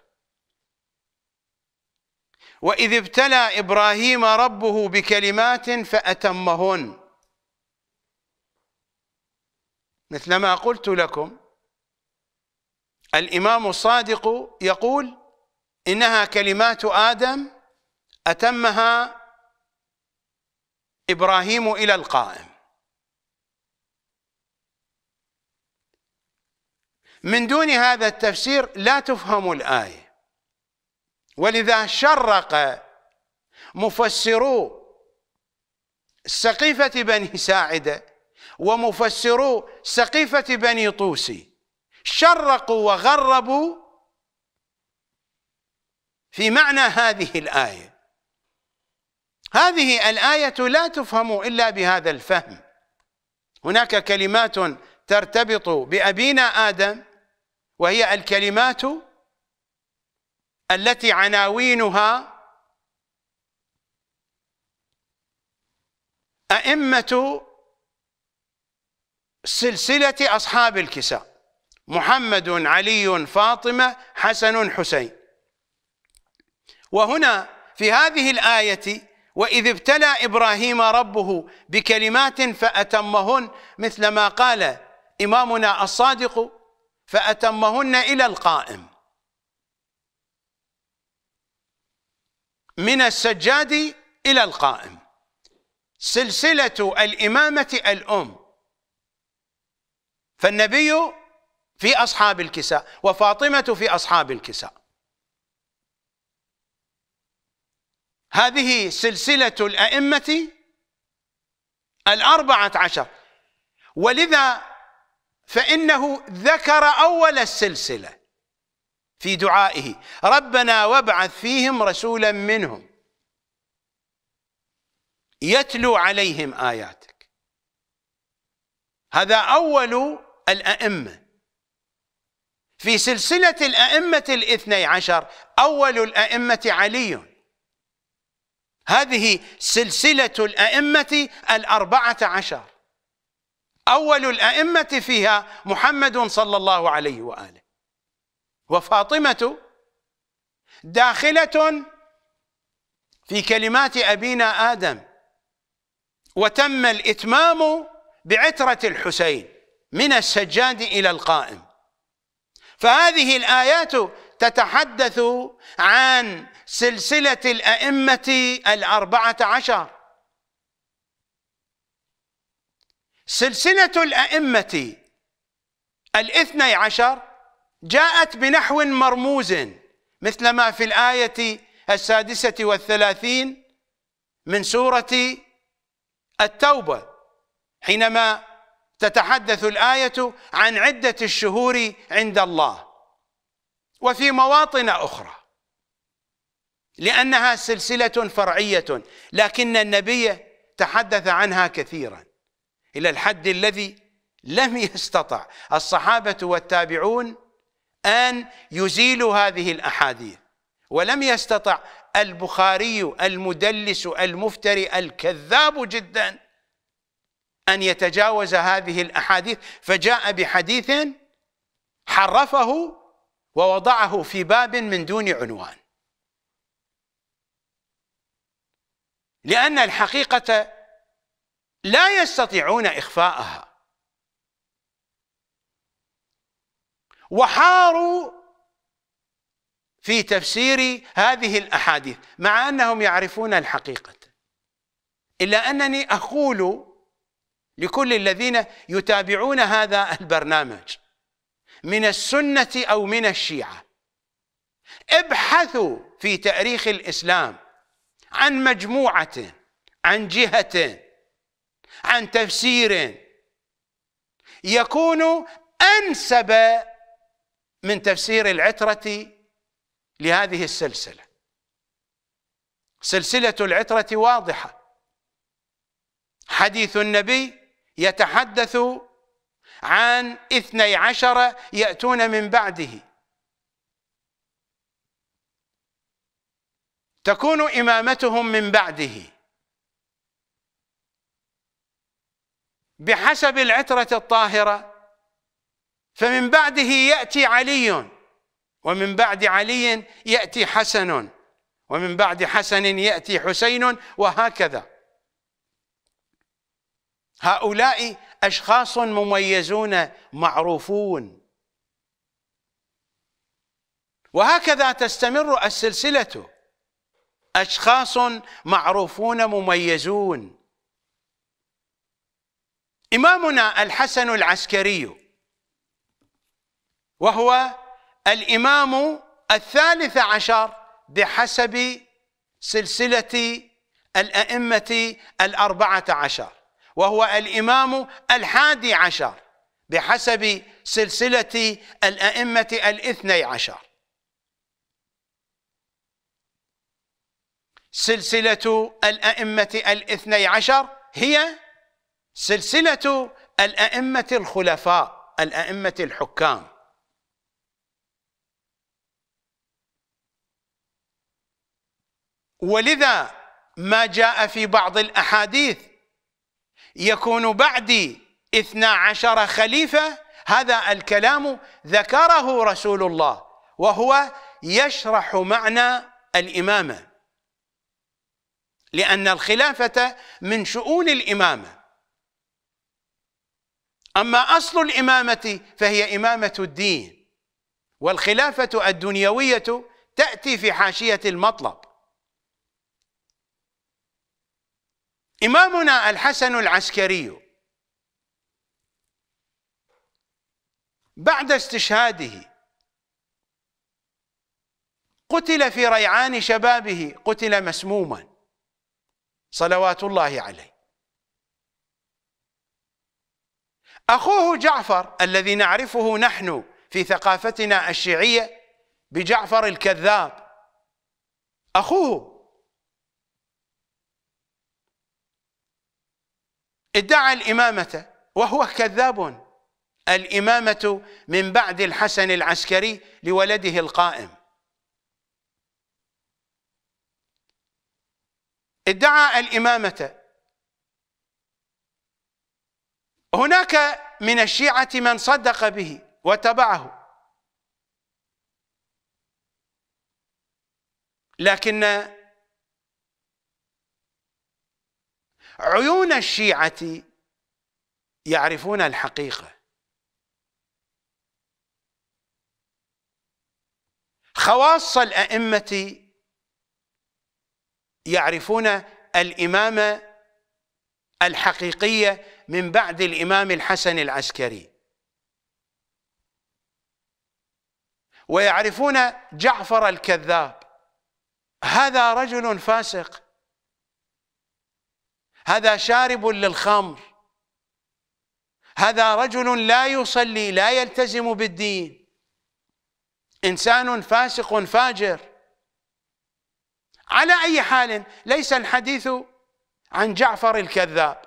وإذ ابتلى إبراهيم ربه بكلمات فأتمهن مثل ما قلت لكم الإمام الصادق يقول إنها كلمات آدم أتمها إبراهيم إلى القائم من دون هذا التفسير لا تفهم الآية ولذا شرق مفسرو سقيفة بني ساعدة ومفسرو سقيفة بني طوسي شرقوا وغربوا في معنى هذه الآية هذه الآية لا تفهم إلا بهذا الفهم هناك كلمات ترتبط بأبينا آدم وهي الكلمات التي عناوينها أئمة سلسلة أصحاب الكساء محمد علي فاطمة حسن حسين وهنا في هذه الآية وإذ ابتلى إبراهيم ربه بكلمات فأتمهن مثل ما قال إمامنا الصادق فأتمهن إلى القائم من السجاد إلى القائم سلسلة الإمامة الأم فالنبي في أصحاب الكساء وفاطمة في أصحاب الكساء هذه سلسلة الأئمة الأربعة عشر ولذا فإنه ذكر أول السلسلة في دعائه ربنا وابعث فيهم رسولا منهم يتلو عليهم آياتك هذا أول الأئمة في سلسلة الأئمة الاثني عشر أول الأئمة علي هذه سلسلة الأئمة الأربعة عشر أول الأئمة فيها محمد صلى الله عليه وآله وفاطمة داخلة في كلمات أبينا آدم وتم الإتمام بعترة الحسين من السجاد إلى القائم فهذه الآيات تتحدث عن سلسلة الأئمة الأربعة عشر سلسلة الأئمة الاثني عشر جاءت بنحو مرموز مثل ما في الآية السادسة والثلاثين من سورة التوبة حينما تتحدث الآية عن عدة الشهور عند الله وفي مواطن أخرى لأنها سلسلة فرعية لكن النبي تحدث عنها كثيرا إلى الحد الذي لم يستطع الصحابة والتابعون أن يزيلوا هذه الأحاديث ولم يستطع البخاري المدلس المفتري الكذاب جداً أن يتجاوز هذه الأحاديث فجاء بحديث حرفه ووضعه في باب من دون عنوان لأن الحقيقة لا يستطيعون إخفاءها وحاروا في تفسير هذه الأحاديث مع أنهم يعرفون الحقيقة إلا أنني أقول لكل الذين يتابعون هذا البرنامج من السنة أو من الشيعة ابحثوا في تاريخ الإسلام عن مجموعة عن جهة عن تفسير يكون أنسب من تفسير العترة لهذه السلسلة سلسلة العترة واضحة حديث النبي يتحدث عن اثني عشر يأتون من بعده تكون إمامتهم من بعده بحسب العترة الطاهرة فمن بعده يأتي علي ومن بعد علي يأتي حسن ومن بعد حسن يأتي حسين وهكذا هؤلاء أشخاص مميزون معروفون وهكذا تستمر السلسلة أشخاص معروفون مميزون إمامنا الحسن العسكري وهو الإمام الثالث عشر بحسب سلسلة الأئمة الأربعة عشر وهو الإمام الحادي عشر بحسب سلسلة الأئمة الاثني عشر سلسلة الأئمة الاثني عشر هي سلسلة الأئمة الخلفاء الأئمة الحكام ولذا ما جاء في بعض الأحاديث يكون بعدي اثنا عشر خليفة هذا الكلام ذكره رسول الله وهو يشرح معنى الإمامة لأن الخلافة من شؤون الإمامة أما أصل الإمامة فهي إمامة الدين والخلافة الدنيوية تأتي في حاشية المطلب إمامنا الحسن العسكري بعد استشهاده قتل في ريعان شبابه قتل مسموما صلوات الله عليه أخوه جعفر الذي نعرفه نحن في ثقافتنا الشيعية بجعفر الكذاب أخوه ادعى الإمامة وهو كذاب الإمامة من بعد الحسن العسكري لولده القائم ادعى الإمامة هناك من الشيعة من صدق به وتبعه لكن عيون الشيعة يعرفون الحقيقة خواص الأئمة يعرفون الإمامة الحقيقية من بعد الإمام الحسن العسكري ويعرفون جعفر الكذاب هذا رجل فاسق هذا شارب للخمر هذا رجل لا يصلي لا يلتزم بالدين انسان فاسق فاجر على اي حال ليس الحديث عن جعفر الكذاب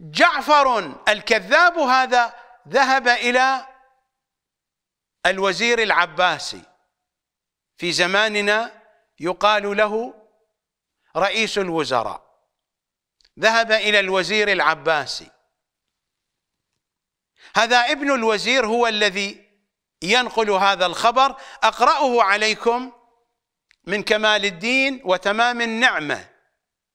جعفر الكذاب هذا ذهب الى الوزير العباسي في زماننا يقال له رئيس الوزراء ذهب إلى الوزير العباسي هذا ابن الوزير هو الذي ينقل هذا الخبر أقرأه عليكم من كمال الدين وتمام النعمة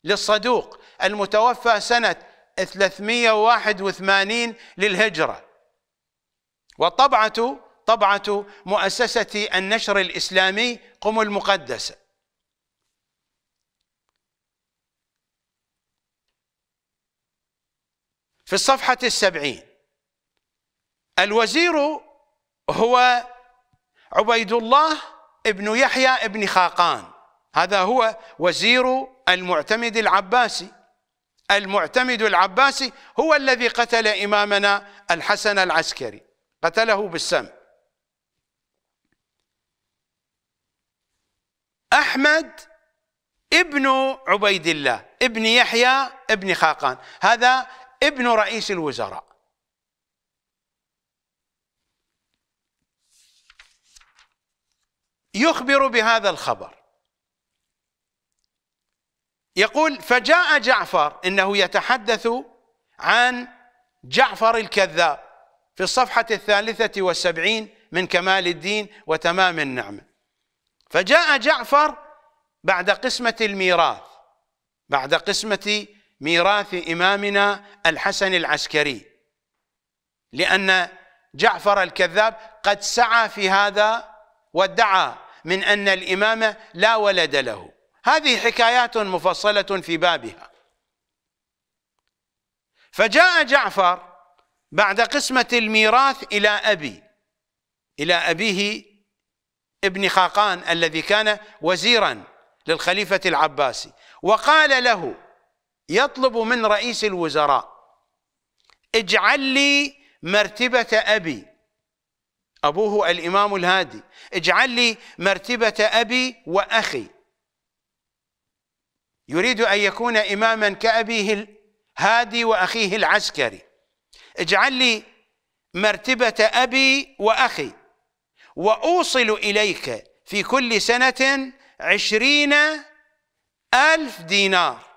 للصدوق المتوفى سنة 381 للهجرة والطبعة طبعة مؤسسة النشر الإسلامي قم المقدسة في الصفحة السبعين الوزير هو عبيد الله ابن يحيى ابن خاقان هذا هو وزير المعتمد العباسي المعتمد العباسي هو الذي قتل إمامنا الحسن العسكري قتله بالسم أحمد ابن عبيد الله ابن يحيى ابن خاقان هذا ابن رئيس الوزراء يخبر بهذا الخبر يقول فجاء جعفر انه يتحدث عن جعفر الكذاب في الصفحة الثالثة والسبعين من كمال الدين وتمام النعمة فجاء جعفر بعد قسمة الميراث بعد قسمة ميراث إمامنا الحسن العسكري لأن جعفر الكذاب قد سعى في هذا وادعى من أن الإمام لا ولد له هذه حكايات مفصلة في بابها فجاء جعفر بعد قسمة الميراث إلى أبي إلى أبيه ابن خاقان الذي كان وزيرا للخليفة العباسي وقال له يطلب من رئيس الوزراء اجعل لي مرتبة أبي أبوه الإمام الهادي اجعل لي مرتبة أبي وأخي يريد أن يكون إماما كأبيه الهادي وأخيه العسكري اجعل لي مرتبة أبي وأخي وأوصل إليك في كل سنة عشرين ألف دينار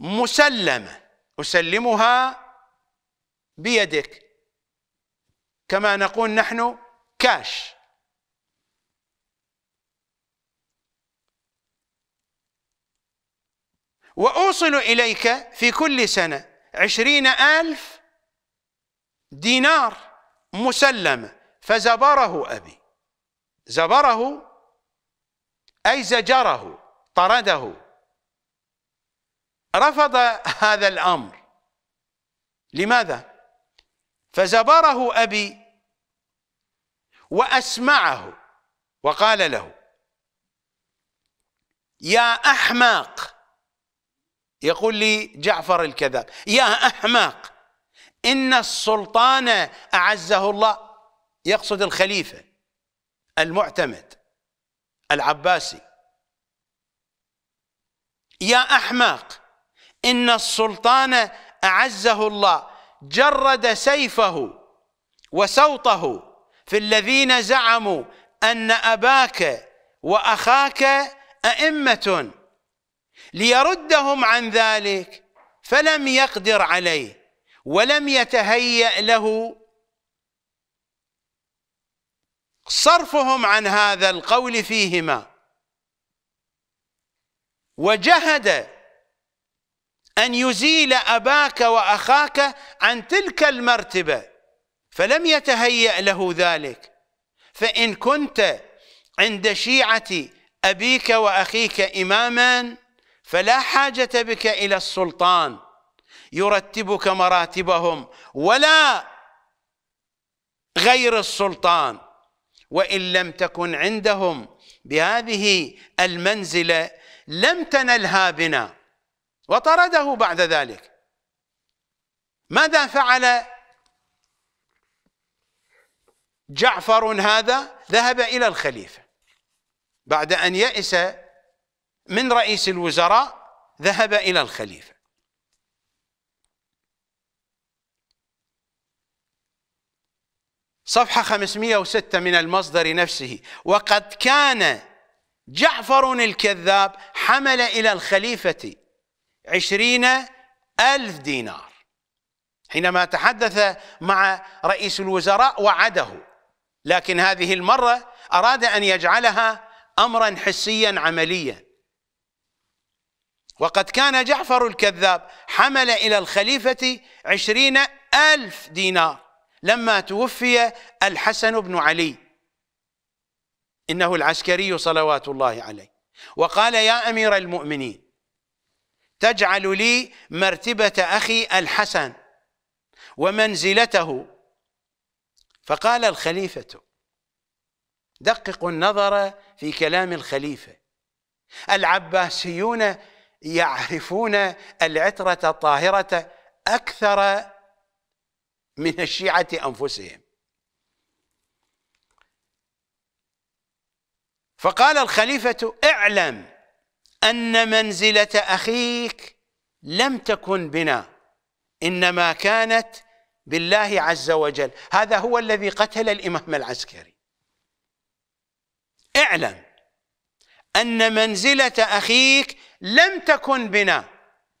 مسلمة أسلمها بيدك كما نقول نحن كاش وأوصل إليك في كل سنة عشرين ألف دينار مسلمة فزبره أبي زبره أي زجره طرده رفض هذا الأمر لماذا؟ فزبره أبي وأسمعه وقال له يا أحمق يقول لي جعفر الكذاب يا أحمق إن السلطان أعزه الله يقصد الخليفة المعتمد العباسي يا أحمق إن السلطان أعزه الله جرد سيفه وسوطه في الذين زعموا أن أباك وأخاك أئمة ليردهم عن ذلك فلم يقدر عليه ولم يتهيأ له صرفهم عن هذا القول فيهما وجهد أن يزيل أباك وأخاك عن تلك المرتبة فلم يتهيأ له ذلك فإن كنت عند شيعة أبيك وأخيك إماما فلا حاجة بك إلى السلطان يرتبك مراتبهم ولا غير السلطان وإن لم تكن عندهم بهذه المنزلة لم تنلها بنا وطرده بعد ذلك ماذا فعل جعفر هذا ذهب إلى الخليفة بعد أن يئس من رئيس الوزراء ذهب إلى الخليفة صفحة 506 من المصدر نفسه وقد كان جعفر الكذاب حمل إلى الخليفة عشرين ألف دينار حينما تحدث مع رئيس الوزراء وعده لكن هذه المرة أراد أن يجعلها أمرا حسيا عمليا وقد كان جعفر الكذاب حمل إلى الخليفة عشرين ألف دينار لما توفي الحسن بن علي إنه العسكري صلوات الله عليه وقال يا أمير المؤمنين تجعل لي مرتبة أخي الحسن ومنزلته فقال الخليفة دققوا النظر في كلام الخليفة العباسيون يعرفون العترة الطاهرة أكثر من الشيعة أنفسهم فقال الخليفة اعلم أن منزلة أخيك لم تكن بنا إنما كانت بالله عز وجل هذا هو الذي قتل الإمام العسكري اعلم أن منزلة أخيك لم تكن بنا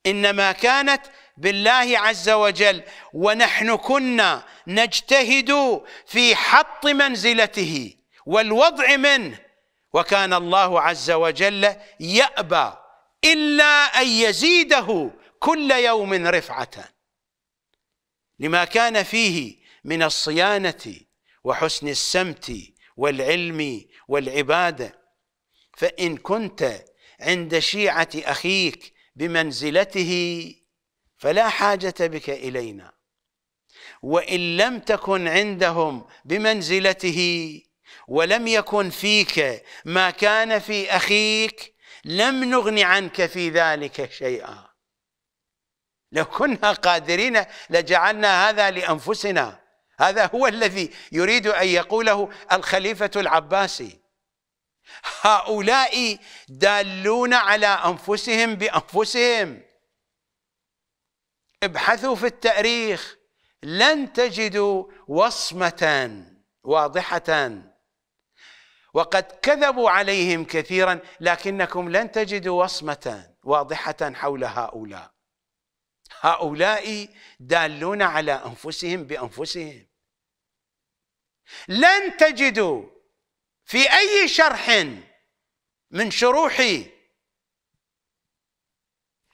إنما كانت بالله عز وجل ونحن كنا نجتهد في حط منزلته والوضع منه وكان الله عز وجل يأبى إلا أن يزيده كل يوم رفعة لما كان فيه من الصيانة وحسن السمت والعلم والعبادة فإن كنت عند شيعة أخيك بمنزلته فلا حاجة بك إلينا وإن لم تكن عندهم بمنزلته ولم يكن فيك ما كان في أخيك لم نغن عنك في ذلك شيئا لو كنا قادرين لجعلنا هذا لأنفسنا هذا هو الذي يريد أن يقوله الخليفة العباسي هؤلاء دالون على أنفسهم بأنفسهم ابحثوا في التاريخ لن تجدوا وصمة واضحة وقد كذبوا عليهم كثيرا لكنكم لن تجدوا وصمة واضحة حول هؤلاء هؤلاء دالون على أنفسهم بأنفسهم لن تجدوا في أي شرح من شروح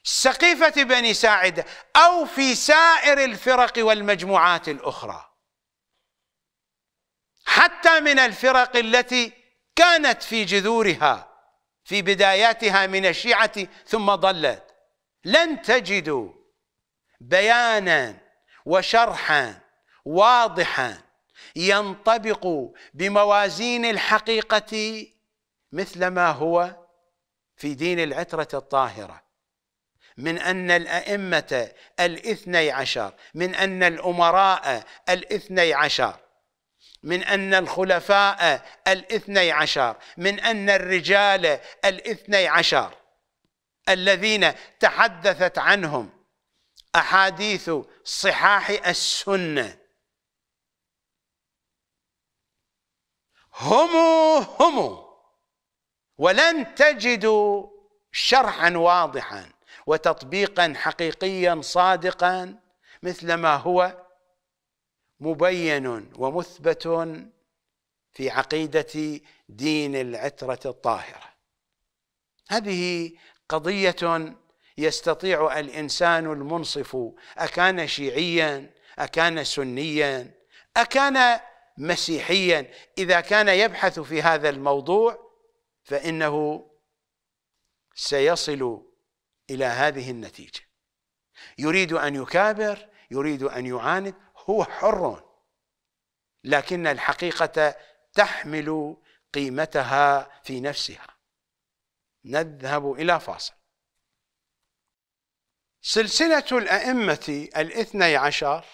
سقيفة بني ساعدة أو في سائر الفرق والمجموعات الأخرى حتى من الفرق التي كانت في جذورها في بداياتها من الشيعة ثم ضلت لن تجدوا بيانا وشرحا واضحا ينطبق بموازين الحقيقة مثل ما هو في دين العترة الطاهرة من أن الأئمة الاثني عشر من أن الأمراء الاثني عشر من أن الخلفاء الاثني عشر من أن الرجال الاثني عشر الذين تحدثت عنهم أحاديث صحاح السنة هم هم ولن تجدوا شرحا واضحا وتطبيقا حقيقيا صادقا مثل ما هو مبين ومثبت في عقيدة دين العترة الطاهرة هذه قضية يستطيع الإنسان المنصف أكان شيعيا أكان سنيا أكان مسيحيا إذا كان يبحث في هذا الموضوع فإنه سيصل إلى هذه النتيجة يريد أن يكابر يريد أن يعاند هو حر لكن الحقيقة تحمل قيمتها في نفسها نذهب إلى فاصل سلسلة الأئمة الاثني عشر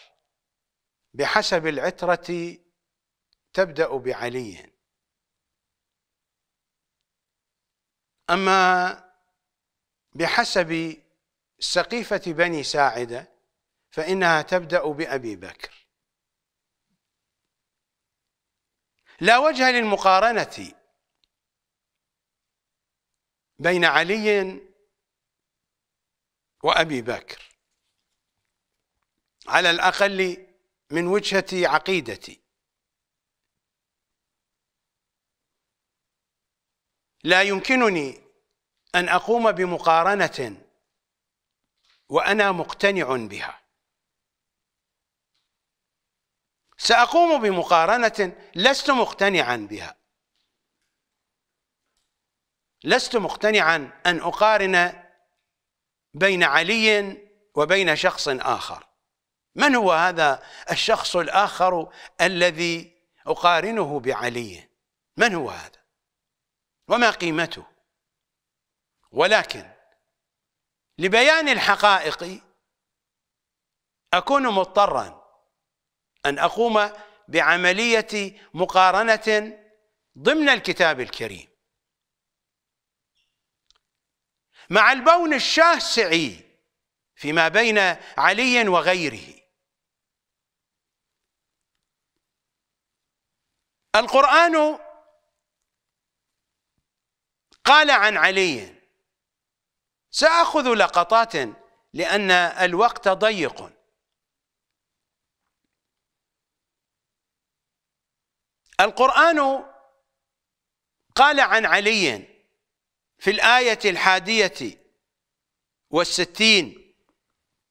بحسب العترة تبدأ بعلي أما بحسب سقيفة بني ساعدة فإنها تبدأ بأبي بكر لا وجه للمقارنة بين علي وأبي بكر على الأقل من وجهة عقيدتي لا يمكنني أن أقوم بمقارنة وأنا مقتنع بها سأقوم بمقارنة لست مقتنعا بها لست مقتنعا أن أقارن بين علي وبين شخص آخر من هو هذا الشخص الآخر الذي أقارنه بعلي من هو هذا وما قيمته ولكن لبيان الحقائق أكون مضطرا أن أقوم بعملية مقارنة ضمن الكتاب الكريم مع البون الشاسعي فيما بين علي وغيره القرآن قال عن علي سأخذ لقطات لأن الوقت ضيق القرآن قال عن علي في الآية الحادية والستين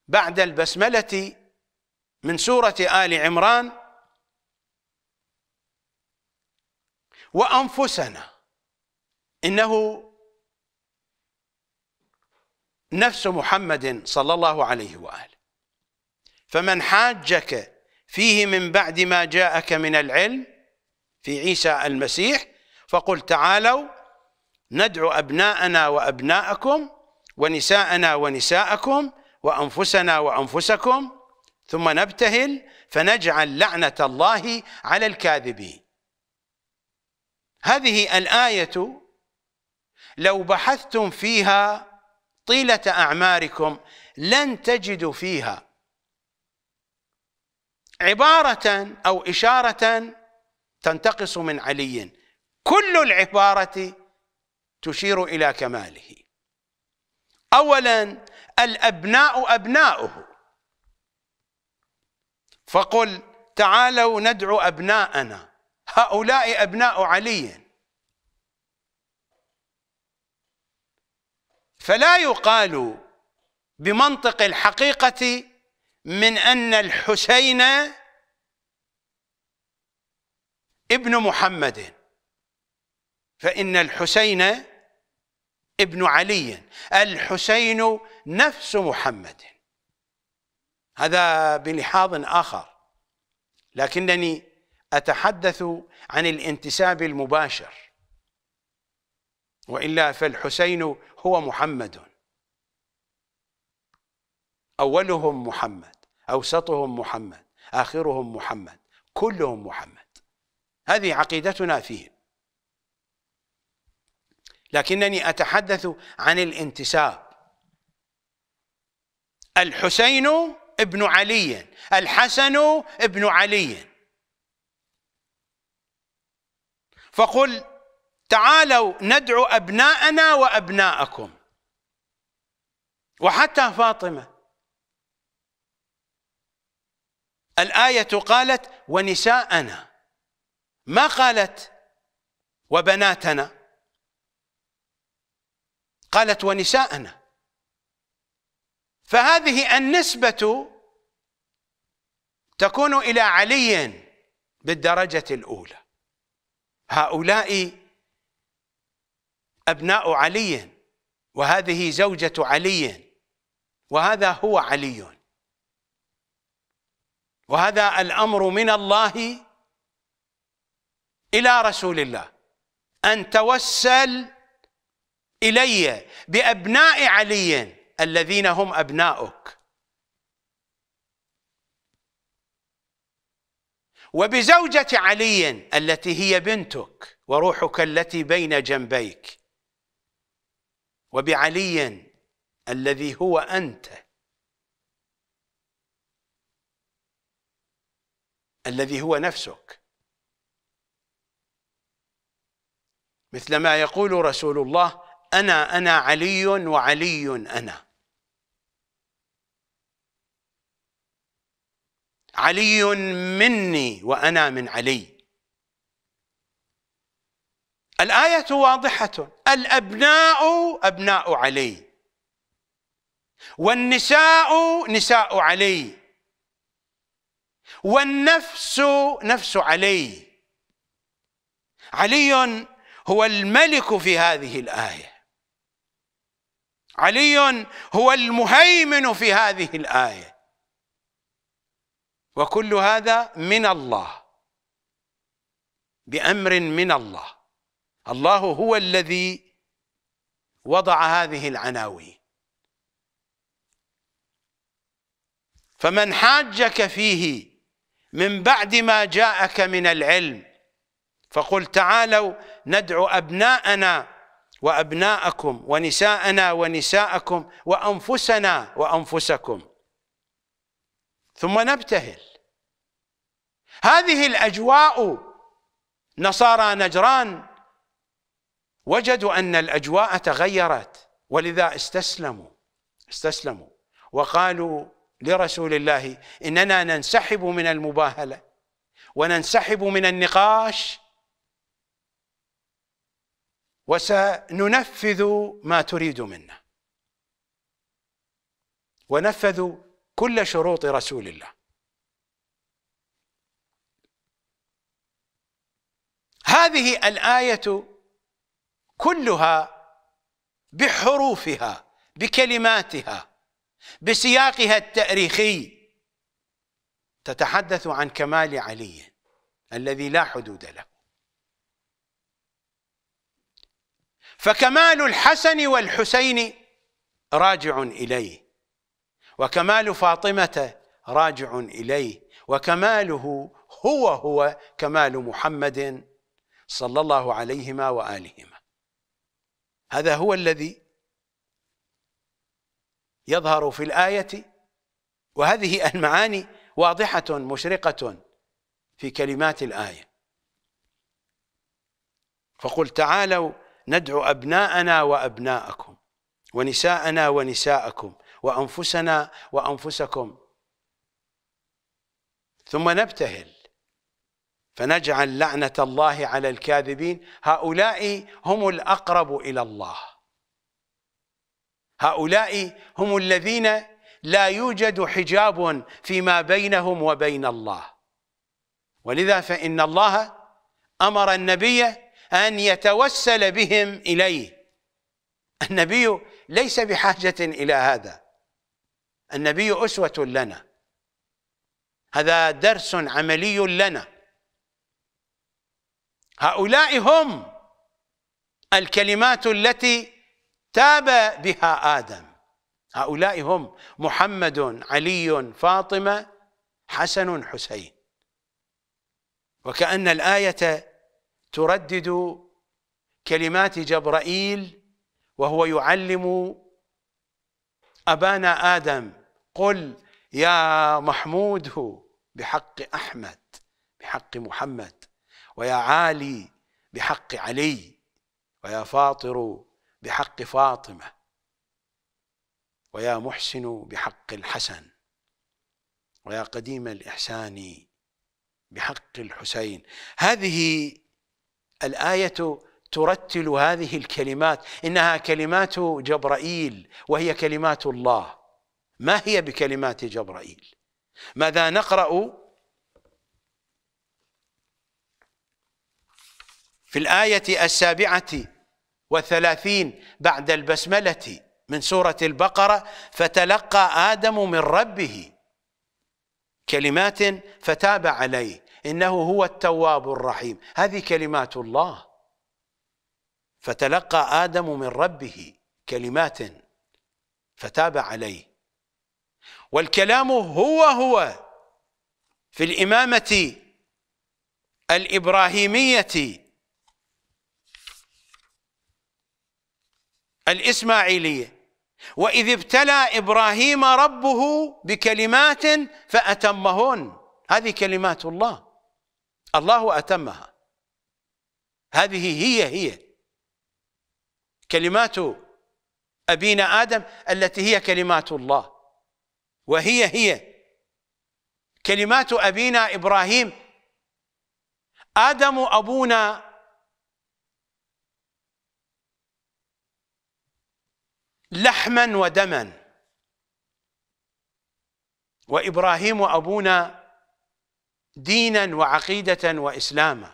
بعد البسملة من سورة آل عمران وأنفسنا إنه نفس محمد صلى الله عليه وآله فمن حاجك فيه من بعد ما جاءك من العلم في عيسى المسيح فقل تعالوا ندعو أبناءنا وأبناءكم ونساءنا ونساءكم وأنفسنا وأنفسكم ثم نبتهل فنجعل لعنة الله على الكاذبين هذه الآية لو بحثتم فيها طيلة أعماركم لن تجدوا فيها عبارة أو إشارة تنتقص من علي كل العبارة تشير إلى كماله أولا الأبناء أبناؤه فقل تعالوا ندعو أبناءنا هؤلاء أبناء علي فلا يقال بمنطق الحقيقة من أن الحسين ابن محمد فإن الحسين ابن علي الحسين نفس محمد هذا بلحاظ آخر لكنني أتحدث عن الانتساب المباشر وإلا فالحسين هو محمد أولهم محمد أوسطهم محمد آخرهم محمد كلهم محمد هذه عقيدتنا فيه لكنني أتحدث عن الانتساب الحسين ابن علي الحسن ابن علي فقل تعالوا ندعو أبناءنا وأبناءكم وحتى فاطمة الآية قالت ونساءنا ما قالت وبناتنا قالت ونساءنا فهذه النسبة تكون إلى علي بالدرجة الأولى هؤلاء أبناء علي وهذه زوجة علي وهذا هو علي وهذا الأمر من الله إلى رسول الله أن توسل إلي بأبناء علي الذين هم أبناؤك وبزوجة علي التي هي بنتك وروحك التي بين جنبيك وبعلي الذي هو أنت الذي هو نفسك مثل ما يقول رسول الله أنا أنا علي وعلي أنا علي مني وأنا من علي الآية واضحة الأبناء أبناء علي والنساء نساء علي والنفس نفس علي علي هو الملك في هذه الايه علي هو المهيمن في هذه الايه وكل هذا من الله بامر من الله الله هو الذي وضع هذه العناوين فمن حاجك فيه من بعد ما جاءك من العلم فقل تعالوا ندعو أبناءنا وأبناءكم ونساءنا ونساءكم وأنفسنا وأنفسكم ثم نبتهل هذه الأجواء نصارى نجران وجدوا أن الأجواء تغيرت ولذا استسلموا استسلموا وقالوا لرسول الله إننا ننسحب من المباهلة وننسحب من النقاش وسننفذ ما تريد منا ونفذوا كل شروط رسول الله هذه الآية كلها بحروفها بكلماتها بسياقها التاريخي تتحدث عن كمال علي الذي لا حدود له فكمال الحسن والحسين راجع إليه وكمال فاطمة راجع إليه وكماله هو هو كمال محمد صلى الله عليهما وآلهما هذا هو الذي يظهر في الآية وهذه المعاني واضحة مشرقة في كلمات الآية فقل تعالوا ندعو أبناءنا وأبناءكم ونساءنا ونساءكم وأنفسنا وأنفسكم ثم نبتهل فنجعل لعنة الله على الكاذبين هؤلاء هم الأقرب إلى الله هؤلاء هم الذين لا يوجد حجاب فيما بينهم وبين الله ولذا فإن الله أمر النبي أن يتوسل بهم إليه النبي ليس بحاجة إلى هذا النبي أسوة لنا هذا درس عملي لنا هؤلاء هم الكلمات التي تاب بها آدم هؤلاء هم محمد علي فاطمة حسن حسين وكأن الآية تردد كلمات جبرائيل وهو يعلم أبانا آدم قل يا محمود بحق أحمد بحق محمد ويا عالي بحق علي ويا فاطر بحق فاطمة ويا محسن بحق الحسن ويا قديم الإحسان بحق الحسين هذه الايه ترتل هذه الكلمات انها كلمات جبرائيل وهي كلمات الله ما هي بكلمات جبرائيل ماذا نقرا في الايه السابعه وثلاثين بعد البسمله من سوره البقره فتلقى ادم من ربه كلمات فتاب عليه إنه هو التواب الرحيم هذه كلمات الله فتلقى آدم من ربه كلمات فتاب عليه والكلام هو هو في الإمامة الإبراهيمية الإسماعيلية وإذ ابتلى إبراهيم ربه بكلمات فأتمهن هذه كلمات الله الله أتمها هذه هي هي كلمات أبينا آدم التي هي كلمات الله وهي هي كلمات أبينا إبراهيم آدم أبونا لحما ودما وإبراهيم أبونا دينا وعقيدة وإسلاما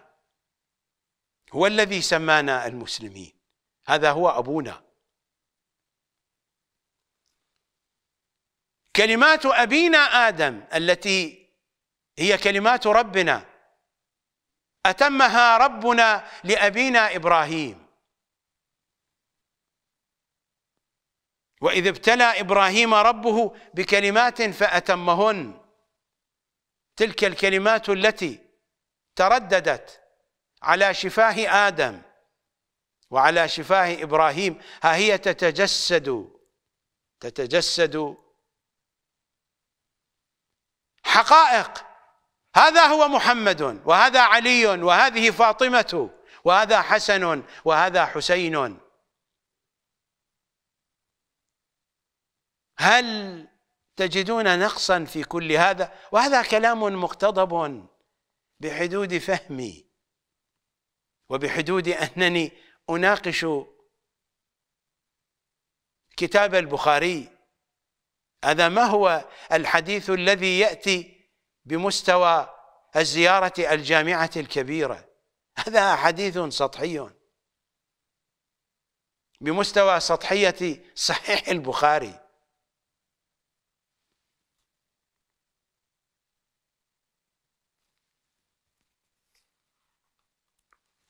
هو الذي سمانا المسلمين هذا هو أبونا كلمات أبينا آدم التي هي كلمات ربنا أتمها ربنا لأبينا إبراهيم وإذ ابتلى إبراهيم ربه بكلمات فأتمهن تلك الكلمات التي ترددت على شفاه آدم وعلى شفاه إبراهيم ها هي تتجسد تتجسد حقائق هذا هو محمد وهذا علي وهذه فاطمة وهذا حسن وهذا حسين هل تجدون نقصا في كل هذا وهذا كلام مقتضب بحدود فهمي وبحدود أنني أناقش كتاب البخاري هذا ما هو الحديث الذي يأتي بمستوى الزيارة الجامعة الكبيرة هذا حديث سطحي بمستوى سطحية صحيح البخاري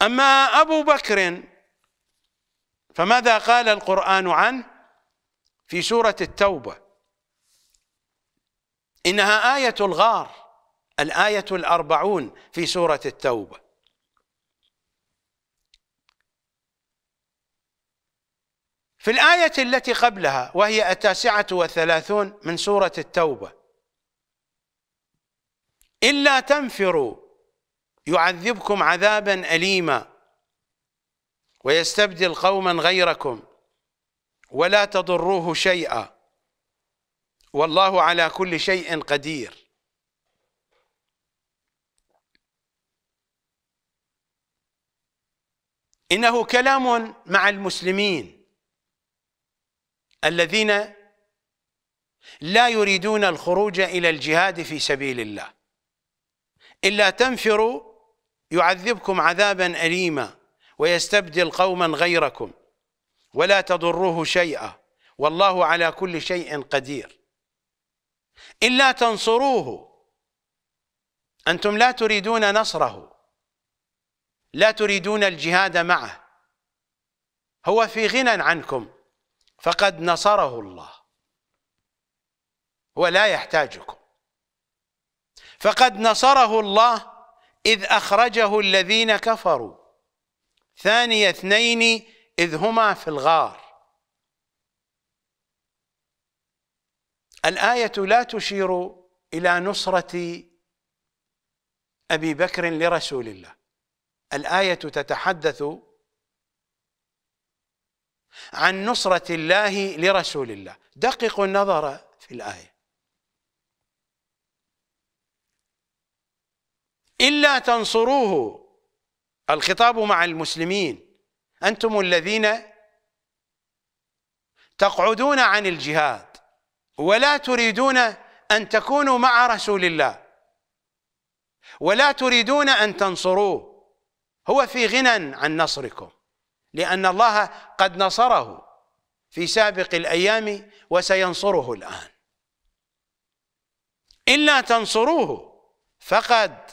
أما أبو بكر فماذا قال القرآن عنه في سورة التوبة إنها آية الغار الآية الأربعون في سورة التوبة في الآية التي قبلها وهي التاسعة والثلاثون من سورة التوبة إلا تنفروا يعذبكم عذابا أليما ويستبدل قوما غيركم ولا تضروه شيئا والله على كل شيء قدير إنه كلام مع المسلمين الذين لا يريدون الخروج إلى الجهاد في سبيل الله إلا تنفروا يعذبكم عذابا أليما ويستبدل قوما غيركم ولا تضروه شيئا والله على كل شيء قدير إلا تنصروه أنتم لا تريدون نصره لا تريدون الجهاد معه هو في غنى عنكم فقد نصره الله ولا يحتاجكم فقد نصره الله إذ أخرجه الذين كفروا ثاني اثنين إذ هما في الغار الآية لا تشير إلى نصرة أبي بكر لرسول الله الآية تتحدث عن نصرة الله لرسول الله دققوا النظر في الآية إلا تنصروه الخطاب مع المسلمين أنتم الذين تقعدون عن الجهاد ولا تريدون أن تكونوا مع رسول الله ولا تريدون أن تنصروه هو في غنى عن نصركم لأن الله قد نصره في سابق الأيام وسينصره الآن إلا تنصروه فقد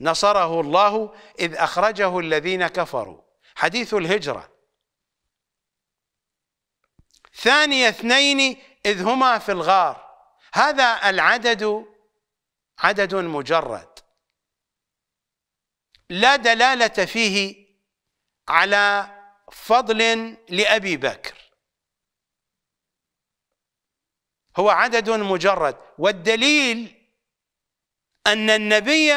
نصره الله إذ أخرجه الذين كفروا حديث الهجرة ثاني اثنين إذ هما في الغار هذا العدد عدد مجرد لا دلالة فيه على فضل لأبي بكر هو عدد مجرد والدليل أن النبي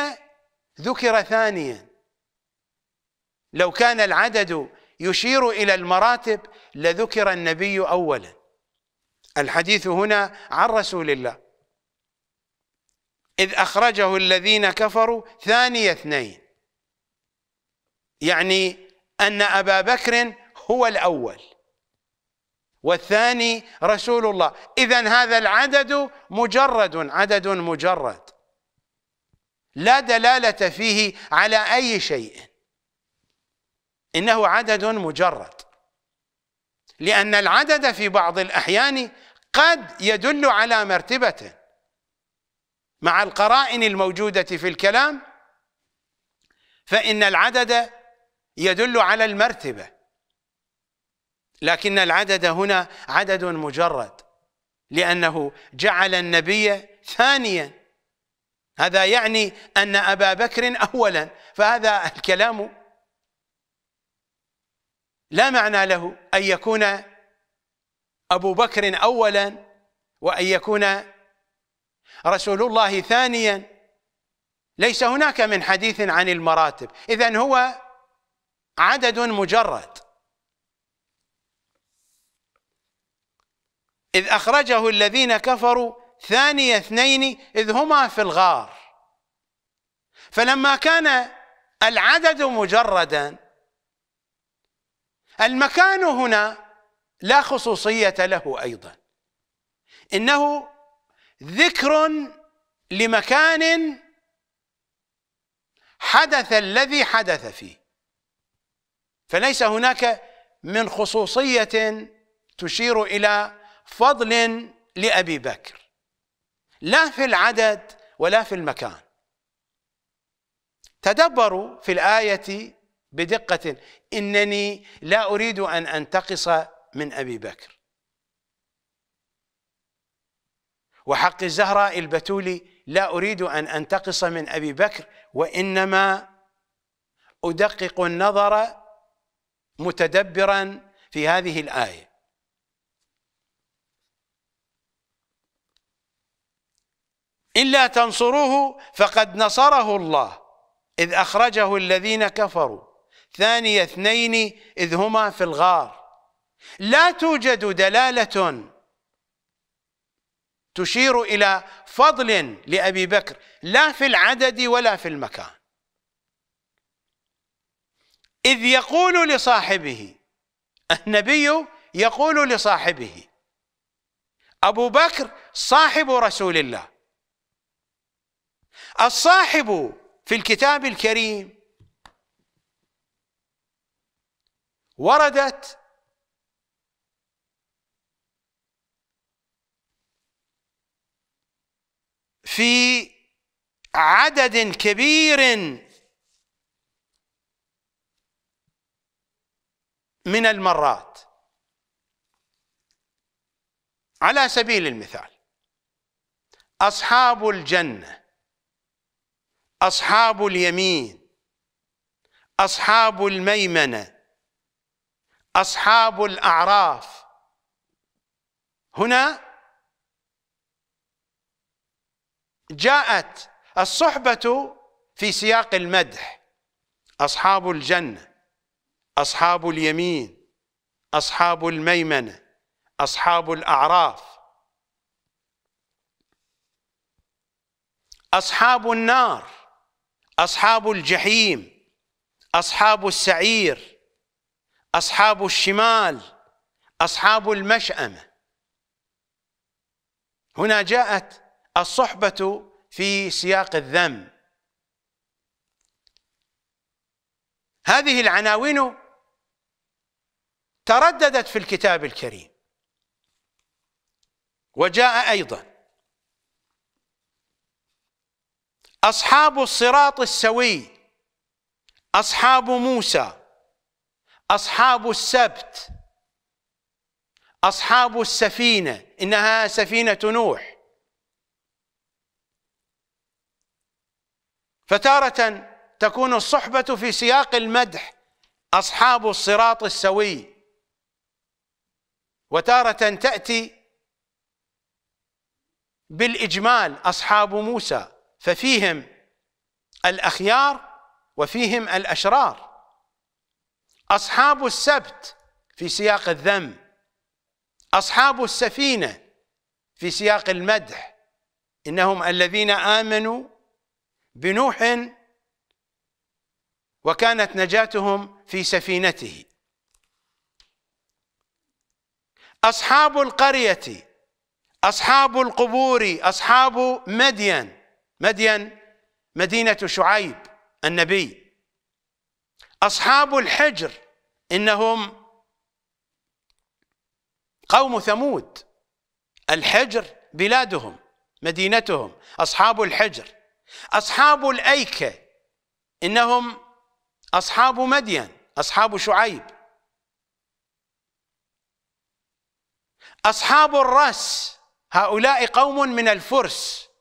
ذكر ثانيا لو كان العدد يشير إلى المراتب لذكر النبي أولا الحديث هنا عن رسول الله إذ أخرجه الذين كفروا ثاني اثنين يعني أن أبا بكر هو الأول والثاني رسول الله إذا هذا العدد مجرد عدد مجرد لا دلالة فيه على أي شيء إنه عدد مجرد لأن العدد في بعض الأحيان قد يدل على مرتبة مع القرائن الموجودة في الكلام فإن العدد يدل على المرتبة لكن العدد هنا عدد مجرد لأنه جعل النبي ثانياً هذا يعني أن أبا بكر أولا فهذا الكلام لا معنى له أن يكون أبو بكر أولا وأن يكون رسول الله ثانيا ليس هناك من حديث عن المراتب إذا هو عدد مجرد إذ أخرجه الذين كفروا ثاني اثنين إذ هما في الغار فلما كان العدد مجردا المكان هنا لا خصوصية له أيضا إنه ذكر لمكان حدث الذي حدث فيه فليس هناك من خصوصية تشير إلى فضل لأبي بكر لا في العدد ولا في المكان تدبروا في الآية بدقة إنني لا أريد أن أنتقص من أبي بكر وحق الزهراء البتولي لا أريد أن أنتقص من أبي بكر وإنما أدقق النظر متدبرا في هذه الآية إلا تنصروه فقد نصره الله إذ أخرجه الذين كفروا ثاني اثنين إذ هما في الغار لا توجد دلالة تشير إلى فضل لأبي بكر لا في العدد ولا في المكان إذ يقول لصاحبه النبي يقول لصاحبه أبو بكر صاحب رسول الله الصاحب في الكتاب الكريم وردت في عدد كبير من المرات على سبيل المثال اصحاب الجنه أصحاب اليمين أصحاب الميمنة أصحاب الأعراف هنا جاءت الصحبة في سياق المدح أصحاب الجنة أصحاب اليمين أصحاب الميمنة أصحاب الأعراف أصحاب النار أصحاب الجحيم أصحاب السعير أصحاب الشمال أصحاب المشأمة هنا جاءت الصحبة في سياق الذم هذه العناوين ترددت في الكتاب الكريم وجاء أيضا أصحاب الصراط السوي أصحاب موسى أصحاب السبت أصحاب السفينة إنها سفينة نوح فتارة تكون الصحبة في سياق المدح أصحاب الصراط السوي وتارة تأتي بالإجمال أصحاب موسى ففيهم الاخيار وفيهم الاشرار اصحاب السبت في سياق الذم اصحاب السفينه في سياق المدح انهم الذين امنوا بنوح وكانت نجاتهم في سفينته اصحاب القريه اصحاب القبور اصحاب مدين مدين مدينة شعيب النبي أصحاب الحجر إنهم قوم ثمود الحجر بلادهم مدينتهم أصحاب الحجر أصحاب الأيكة إنهم أصحاب مدين أصحاب شعيب أصحاب الرس هؤلاء قوم من الفرس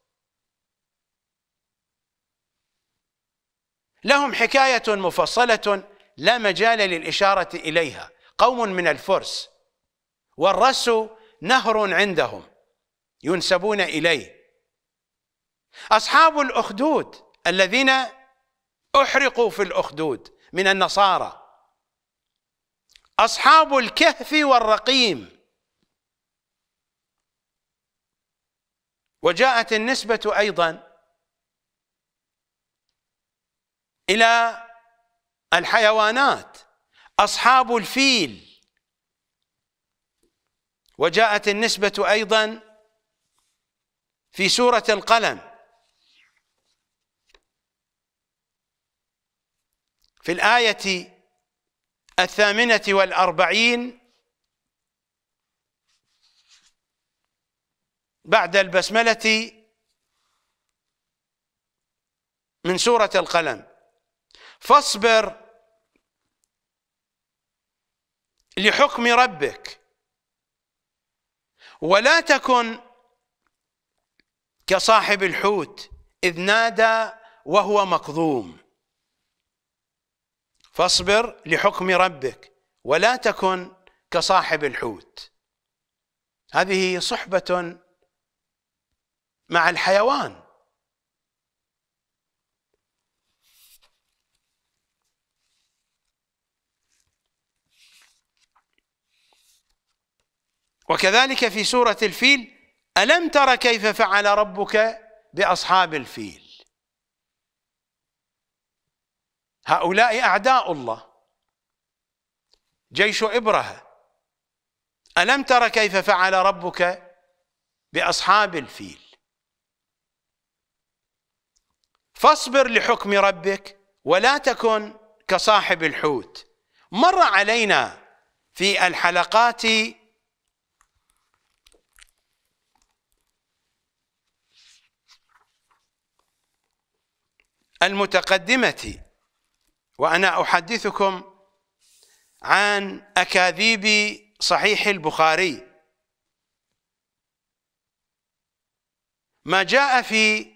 لهم حكاية مفصلة لا مجال للإشارة إليها قوم من الفرس والرس نهر عندهم ينسبون إليه أصحاب الأخدود الذين أحرقوا في الأخدود من النصارى أصحاب الكهف والرقيم وجاءت النسبة أيضا إلى الحيوانات أصحاب الفيل وجاءت النسبة أيضا في سورة القلم في الآية الثامنة والأربعين بعد البسملة من سورة القلم فاصبر لحكم ربك ولا تكن كصاحب الحوت إذ نادى وهو مكظوم فاصبر لحكم ربك ولا تكن كصاحب الحوت هذه صحبة مع الحيوان وكذلك في سورة الفيل ألم تر كيف فعل ربك بأصحاب الفيل هؤلاء أعداء الله جيش إبرهة ألم تر كيف فعل ربك بأصحاب الفيل فاصبر لحكم ربك ولا تكن كصاحب الحوت مر علينا في الحلقات المتقدمة وأنا أحدثكم عن أكاذيب صحيح البخاري ما جاء في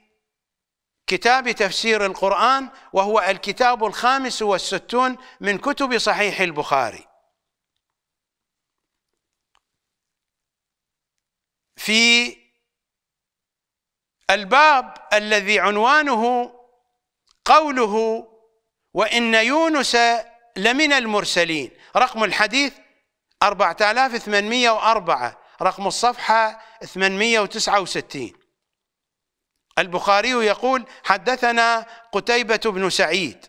كتاب تفسير القرآن وهو الكتاب الخامس والستون من كتب صحيح البخاري في الباب الذي عنوانه قوله وإن يونس لمن المرسلين رقم الحديث 4804 رقم الصفحة 869 البخاري يقول حدثنا قتيبة بن سعيد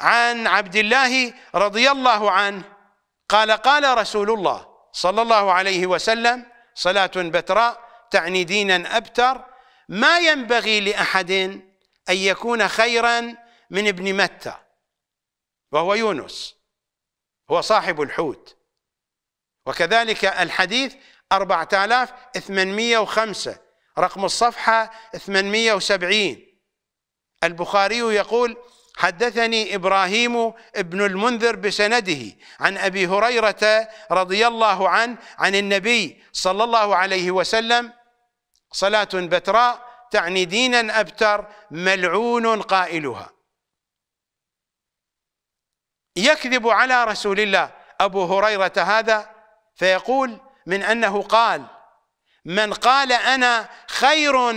عن عبد الله رضي الله عنه قال قال رسول الله صلى الله عليه وسلم صلاة بتراء تعني دينا أبتر ما ينبغي لأحد أن يكون خيرا من ابن متى وهو يونس هو صاحب الحوت وكذلك الحديث 4805 رقم الصفحة 870 البخاري يقول حدثني إبراهيم ابن المنذر بسنده عن أبي هريرة رضي الله عنه عن النبي صلى الله عليه وسلم صلاة بتراء تعني دينا أبتر ملعون قائلها يكذب على رسول الله أبو هريرة هذا فيقول من أنه قال من قال أنا خير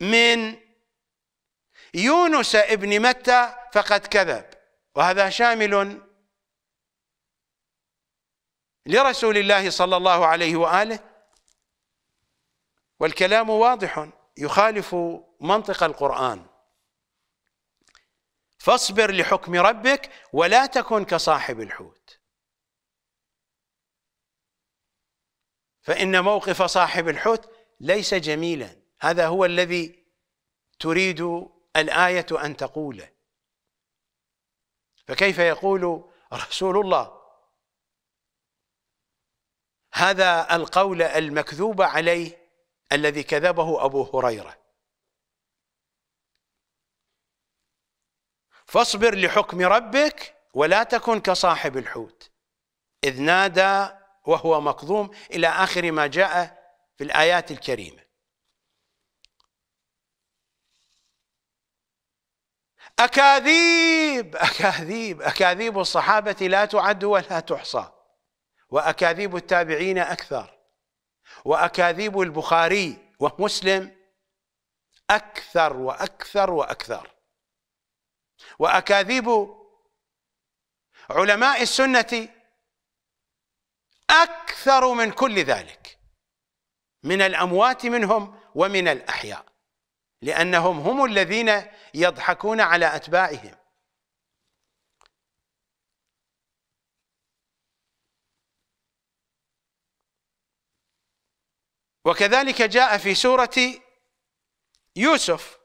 من يونس ابن متى فقد كذب وهذا شامل لرسول الله صلى الله عليه وآله والكلام واضح يخالف منطق القرآن فاصبر لحكم ربك ولا تكن كصاحب الحوت فإن موقف صاحب الحوت ليس جميلا هذا هو الذي تريد الآية أن تقوله فكيف يقول رسول الله هذا القول المكذوب عليه الذي كذبه أبو هريرة فاصبر لحكم ربك ولا تكن كصاحب الحوت إذ نادى وهو مكظوم إلى آخر ما جاء في الآيات الكريمة أكاذيب أكاذيب أكاذيب الصحابة لا تعد ولا تحصى وأكاذيب التابعين أكثر وأكاذيب البخاري ومسلم أكثر وأكثر وأكثر وأكاذيب علماء السنة أكثر من كل ذلك من الأموات منهم ومن الأحياء لأنهم هم الذين يضحكون على أتباعهم وكذلك جاء في سورة يوسف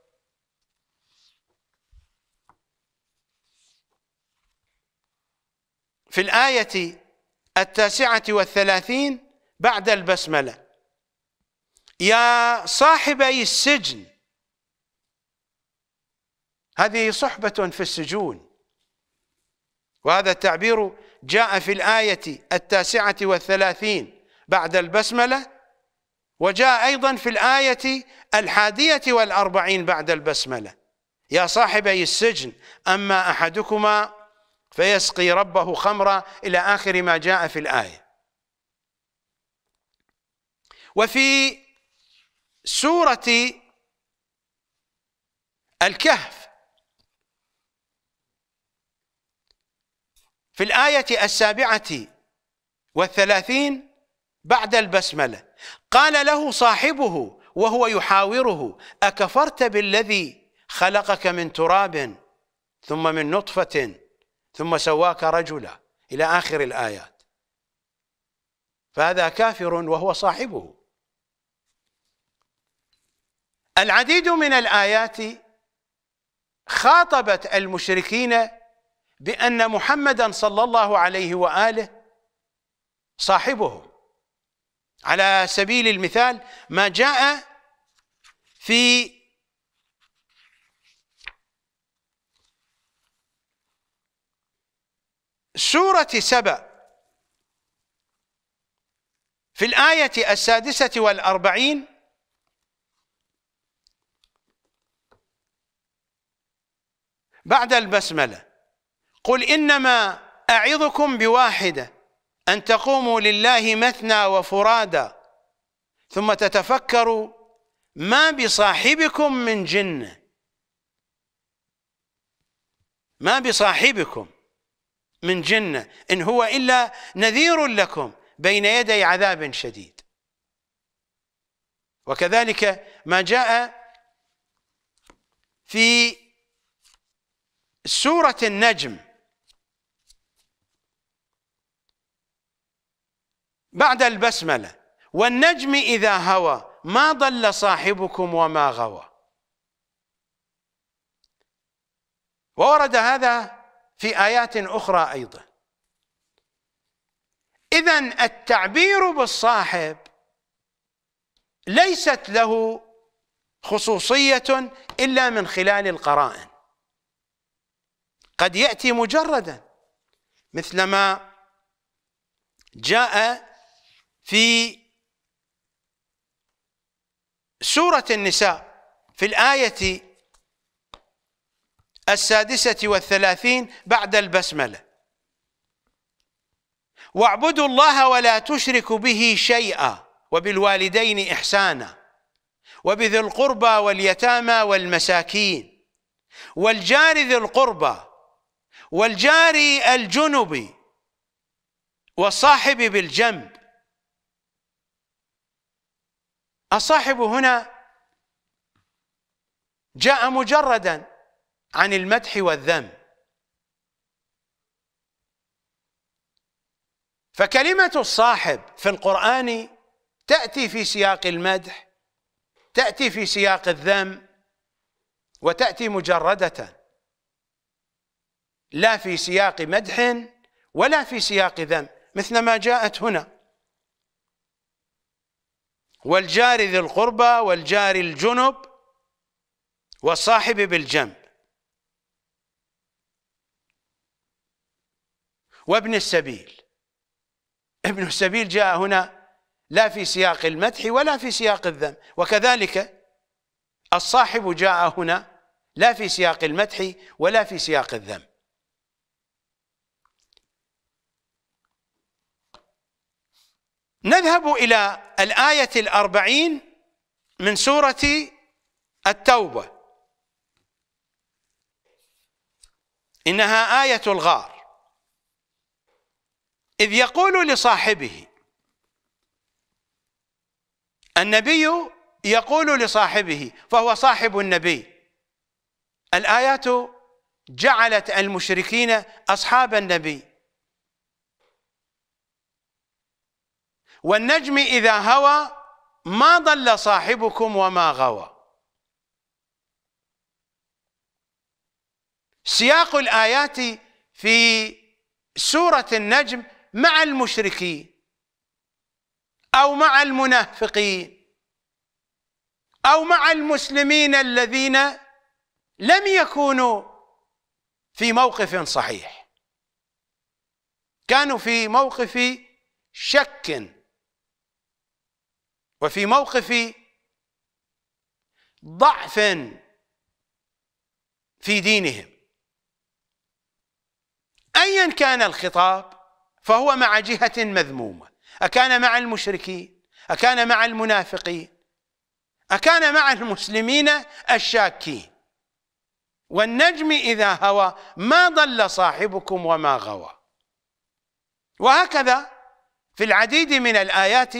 في الآية التاسعة والثلاثين بعد البسملة يا صاحبي السجن هذه صحبة في السجون وهذا التعبير جاء في الآية التاسعة والثلاثين بعد البسملة وجاء أيضا في الآية الحادية والأربعين بعد البسملة يا صاحبي السجن أما أحدكما فيسقي ربه خمرا إلى آخر ما جاء في الآية وفي سورة الكهف في الآية السابعة والثلاثين بعد البسملة قال له صاحبه وهو يحاوره أكفرت بالذي خلقك من تراب ثم من نطفة ثم سواك رجلا إلى آخر الآيات فهذا كافر وهو صاحبه العديد من الآيات خاطبت المشركين بأن محمدا صلى الله عليه وآله صاحبهم على سبيل المثال ما جاء في سورة سبأ في الآية السادسة والأربعين بعد البسملة قل إنما أعظكم بواحدة أن تقوموا لله مثنى وفرادى ثم تتفكروا ما بصاحبكم من جنة ما بصاحبكم من جنة إن هو إلا نذير لكم بين يدي عذاب شديد وكذلك ما جاء في سورة النجم بعد البسملة والنجم إذا هوى ما ضل صاحبكم وما غوى وورد هذا في آيات أخرى أيضا إذا التعبير بالصاحب ليست له خصوصية إلا من خلال القرائن قد يأتي مجردا مثلما جاء في سورة النساء في الآية السادسة والثلاثين بعد البسملة واعبدوا الله ولا تشركوا به شيئا وبالوالدين إحسانا وبذي القربى واليتامى والمساكين والجار ذي القربى والجار الجنب والصاحب بالجنب الصاحب هنا جاء مجردا عن المدح والذم فكلمة الصاحب في القرآن تأتي في سياق المدح تأتي في سياق الذم وتأتي مجردة لا في سياق مدح ولا في سياق ذم مثل ما جاءت هنا والجار ذي القربى والجار الجنب والصاحب بالجنب وابن السبيل ابن السبيل جاء هنا لا في سياق المدح ولا في سياق الذم وكذلك الصاحب جاء هنا لا في سياق المدح ولا في سياق الذم نذهب إلى الآية الأربعين من سورة التوبة إنها آية الغار إذ يقول لصاحبه النبي يقول لصاحبه فهو صاحب النبي الآيات جعلت المشركين أصحاب النبي والنجم إذا هوى ما ضل صاحبكم وما غوى سياق الآيات في سورة النجم مع المشركين أو مع المنافقين أو مع المسلمين الذين لم يكونوا في موقف صحيح كانوا في موقف شك وفي موقف ضعف في دينهم ايا كان الخطاب فهو مع جهه مذمومه اكان مع المشركين اكان مع المنافقين اكان مع المسلمين الشاكين والنجم اذا هوى ما ضل صاحبكم وما غوى وهكذا في العديد من الايات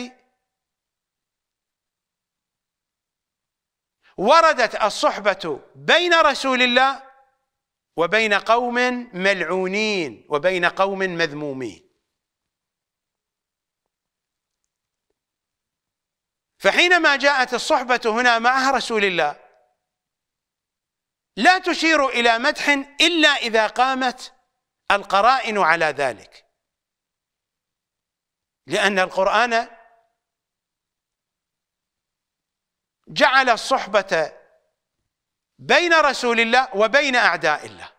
وردت الصحبة بين رسول الله وبين قوم ملعونين وبين قوم مذمومين فحينما جاءت الصحبة هنا مع رسول الله لا تشير إلى مدح إلا إذا قامت القرائن على ذلك لأن القرآن جعل الصحبة بين رسول الله وبين أعداء الله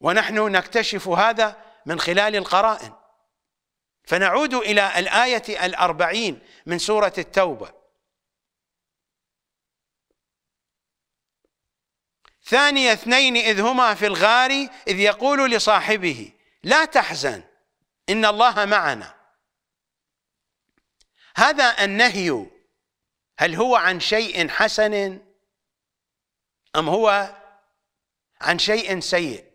ونحن نكتشف هذا من خلال القرائن فنعود إلى الآية الأربعين من سورة التوبة ثاني اثنين إذ هما في الغار إذ يقول لصاحبه لا تحزن إن الله معنا هذا النهي هل هو عن شيء حسن أم هو عن شيء سيء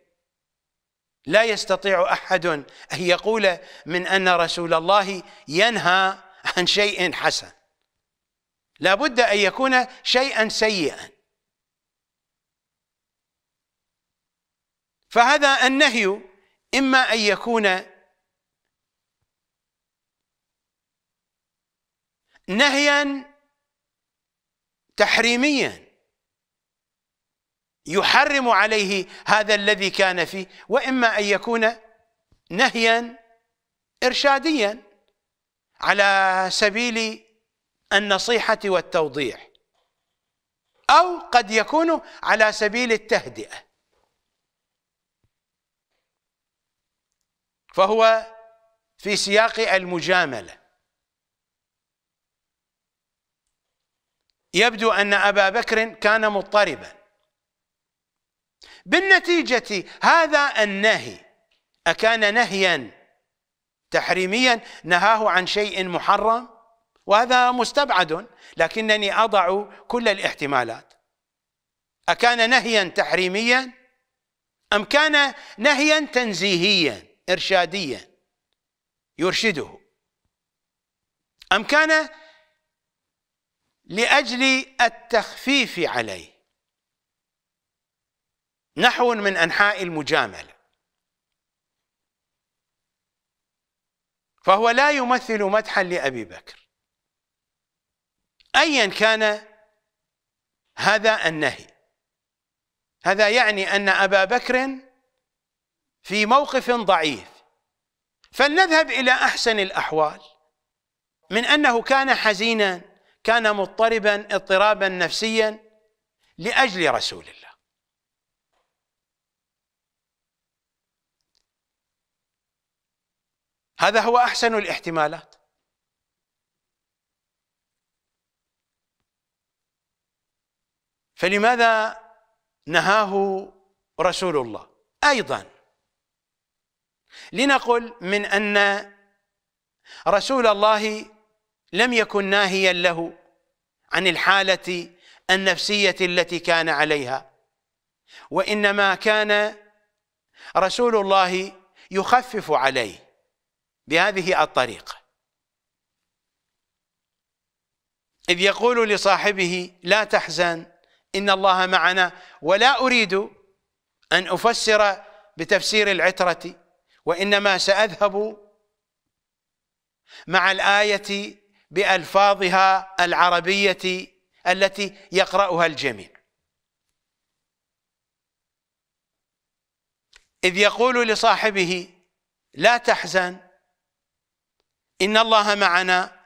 لا يستطيع أحد أن يقول من أن رسول الله ينهى عن شيء حسن لابد أن يكون شيئا سيئا فهذا النهي إما أن يكون نهيا تحريميا يحرم عليه هذا الذي كان فيه وإما أن يكون نهيا إرشاديا على سبيل النصيحة والتوضيح أو قد يكون على سبيل التهدئة فهو في سياق المجامله يبدو أن أبا بكر كان مضطربا بالنتيجة هذا النهي أكان نهيا تحريميا نهاه عن شيء محرم وهذا مستبعد لكنني أضع كل الاحتمالات أكان نهيا تحريميا أم كان نهيا تنزيهيا إرشاديا يرشده أم كان لأجل التخفيف عليه نحو من أنحاء المجاملة فهو لا يمثل مدحا لأبي بكر أيا كان هذا النهي هذا يعني أن أبا بكر في موقف ضعيف فلنذهب إلى أحسن الأحوال من أنه كان حزيناً كان مضطربا اضطرابا نفسيا لاجل رسول الله هذا هو احسن الاحتمالات فلماذا نهاه رسول الله ايضا لنقل من ان رسول الله لم يكن ناهيا له عن الحالة النفسية التي كان عليها وإنما كان رسول الله يخفف عليه بهذه الطريقة إذ يقول لصاحبه لا تحزن إن الله معنا ولا أريد أن أفسر بتفسير العترة وإنما سأذهب مع الآية بألفاظها العربية التي يقرأها الجميع إذ يقول لصاحبه لا تحزن إن الله معنا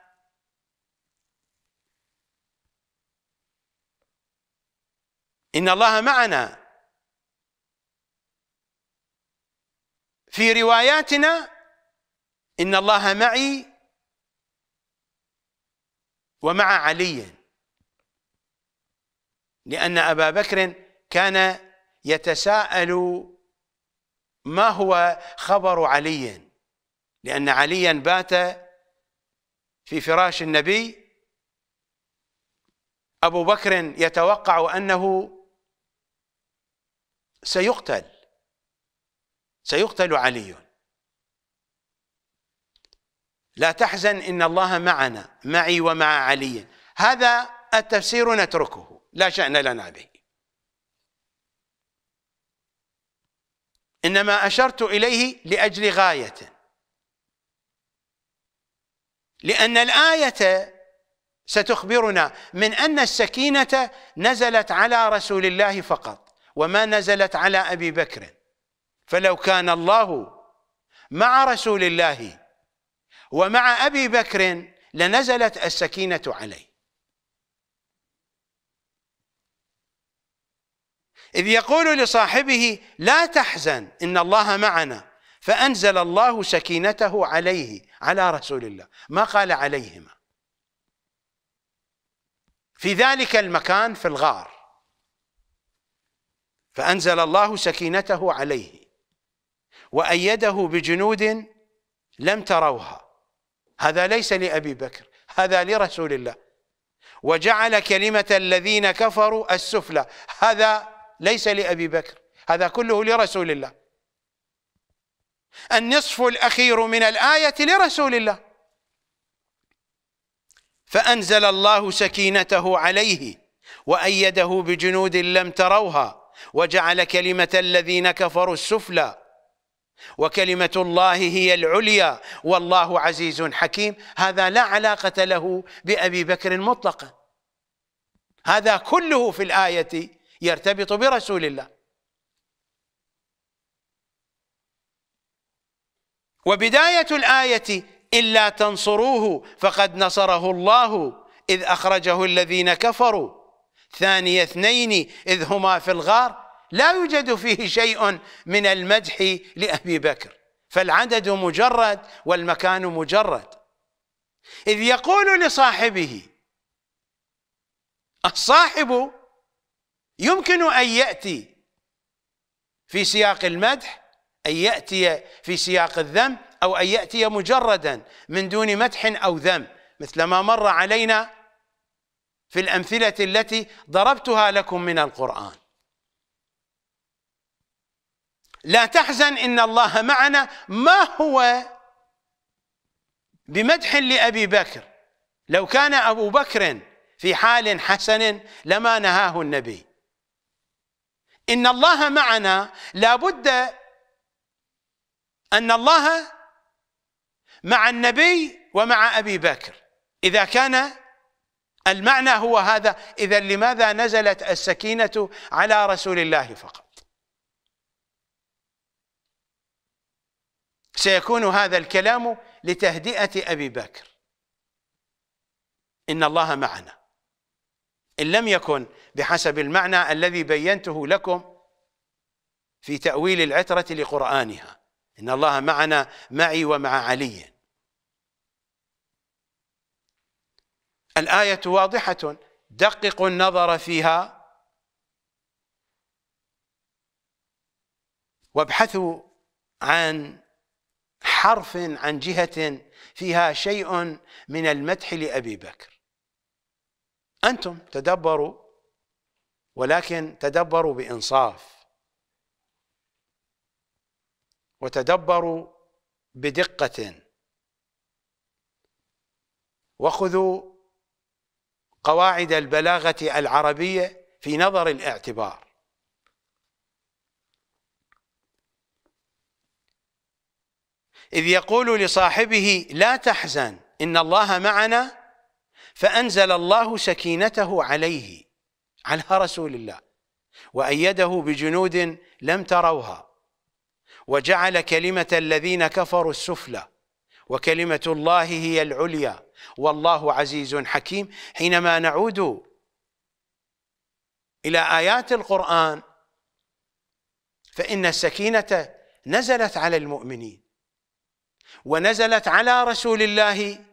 إن الله معنا في رواياتنا إن الله معي ومع علي لأن أبا بكر كان يتساءل ما هو خبر علي لأن عليا بات في فراش النبي أبو بكر يتوقع أنه سيقتل سيقتل علي لا تحزن إن الله معنا معي ومع علي هذا التفسير نتركه لا شأن لنا به إنما أشرت إليه لأجل غاية لأن الآية ستخبرنا من أن السكينة نزلت على رسول الله فقط وما نزلت على أبي بكر فلو كان الله مع رسول الله ومع أبي بكر لنزلت السكينة عليه إذ يقول لصاحبه لا تحزن إن الله معنا فأنزل الله سكينته عليه على رسول الله ما قال عليهما في ذلك المكان في الغار فأنزل الله سكينته عليه وأيده بجنود لم تروها هذا ليس لأبي بكر هذا لرسول الله وجعل كلمة الذين كفروا السفلى هذا ليس لأبي بكر هذا كله لرسول الله النصف الأخير من الآية لرسول الله فأنزل الله سكينته عليه وأيده بجنود لم تروها وجعل كلمة الذين كفروا السفلى وكلمة الله هي العليا والله عزيز حكيم هذا لا علاقة له بأبي بكر مطلقا هذا كله في الآية يرتبط برسول الله وبداية الآية إلا تنصروه فقد نصره الله إذ أخرجه الذين كفروا ثاني اثنين إذ هما في الغار لا يوجد فيه شيء من المدح لأبي بكر فالعدد مجرد والمكان مجرد إذ يقول لصاحبه الصاحب يمكن أن يأتي في سياق المدح أن يأتي في سياق الذم أو أن يأتي مجردا من دون مدح أو ذم مثل ما مر علينا في الأمثلة التي ضربتها لكم من القرآن لا تحزن إن الله معنا ما هو بمدح لأبي بكر لو كان أبو بكر في حال حسن لما نهاه النبي إن الله معنا لابد أن الله مع النبي ومع أبي بكر إذا كان المعنى هو هذا إذا لماذا نزلت السكينة على رسول الله فقط سيكون هذا الكلام لتهدئة أبي بكر إن الله معنا إن لم يكن بحسب المعنى الذي بينته لكم في تأويل العترة لقرآنها إن الله معنا معي ومع علي الآية واضحة دققوا النظر فيها وابحثوا عن حرف عن جهة فيها شيء من المدح لأبي بكر أنتم تدبروا ولكن تدبروا بإنصاف وتدبروا بدقة وخذوا قواعد البلاغة العربية في نظر الاعتبار إذ يقول لصاحبه لا تحزن إن الله معنا فأنزل الله سكينته عليه على رسول الله وأيده بجنود لم تروها وجعل كلمة الذين كفروا السفلى وكلمة الله هي العليا والله عزيز حكيم حينما نعود إلى آيات القرآن فإن السكينة نزلت على المؤمنين ونزلت على رسول الله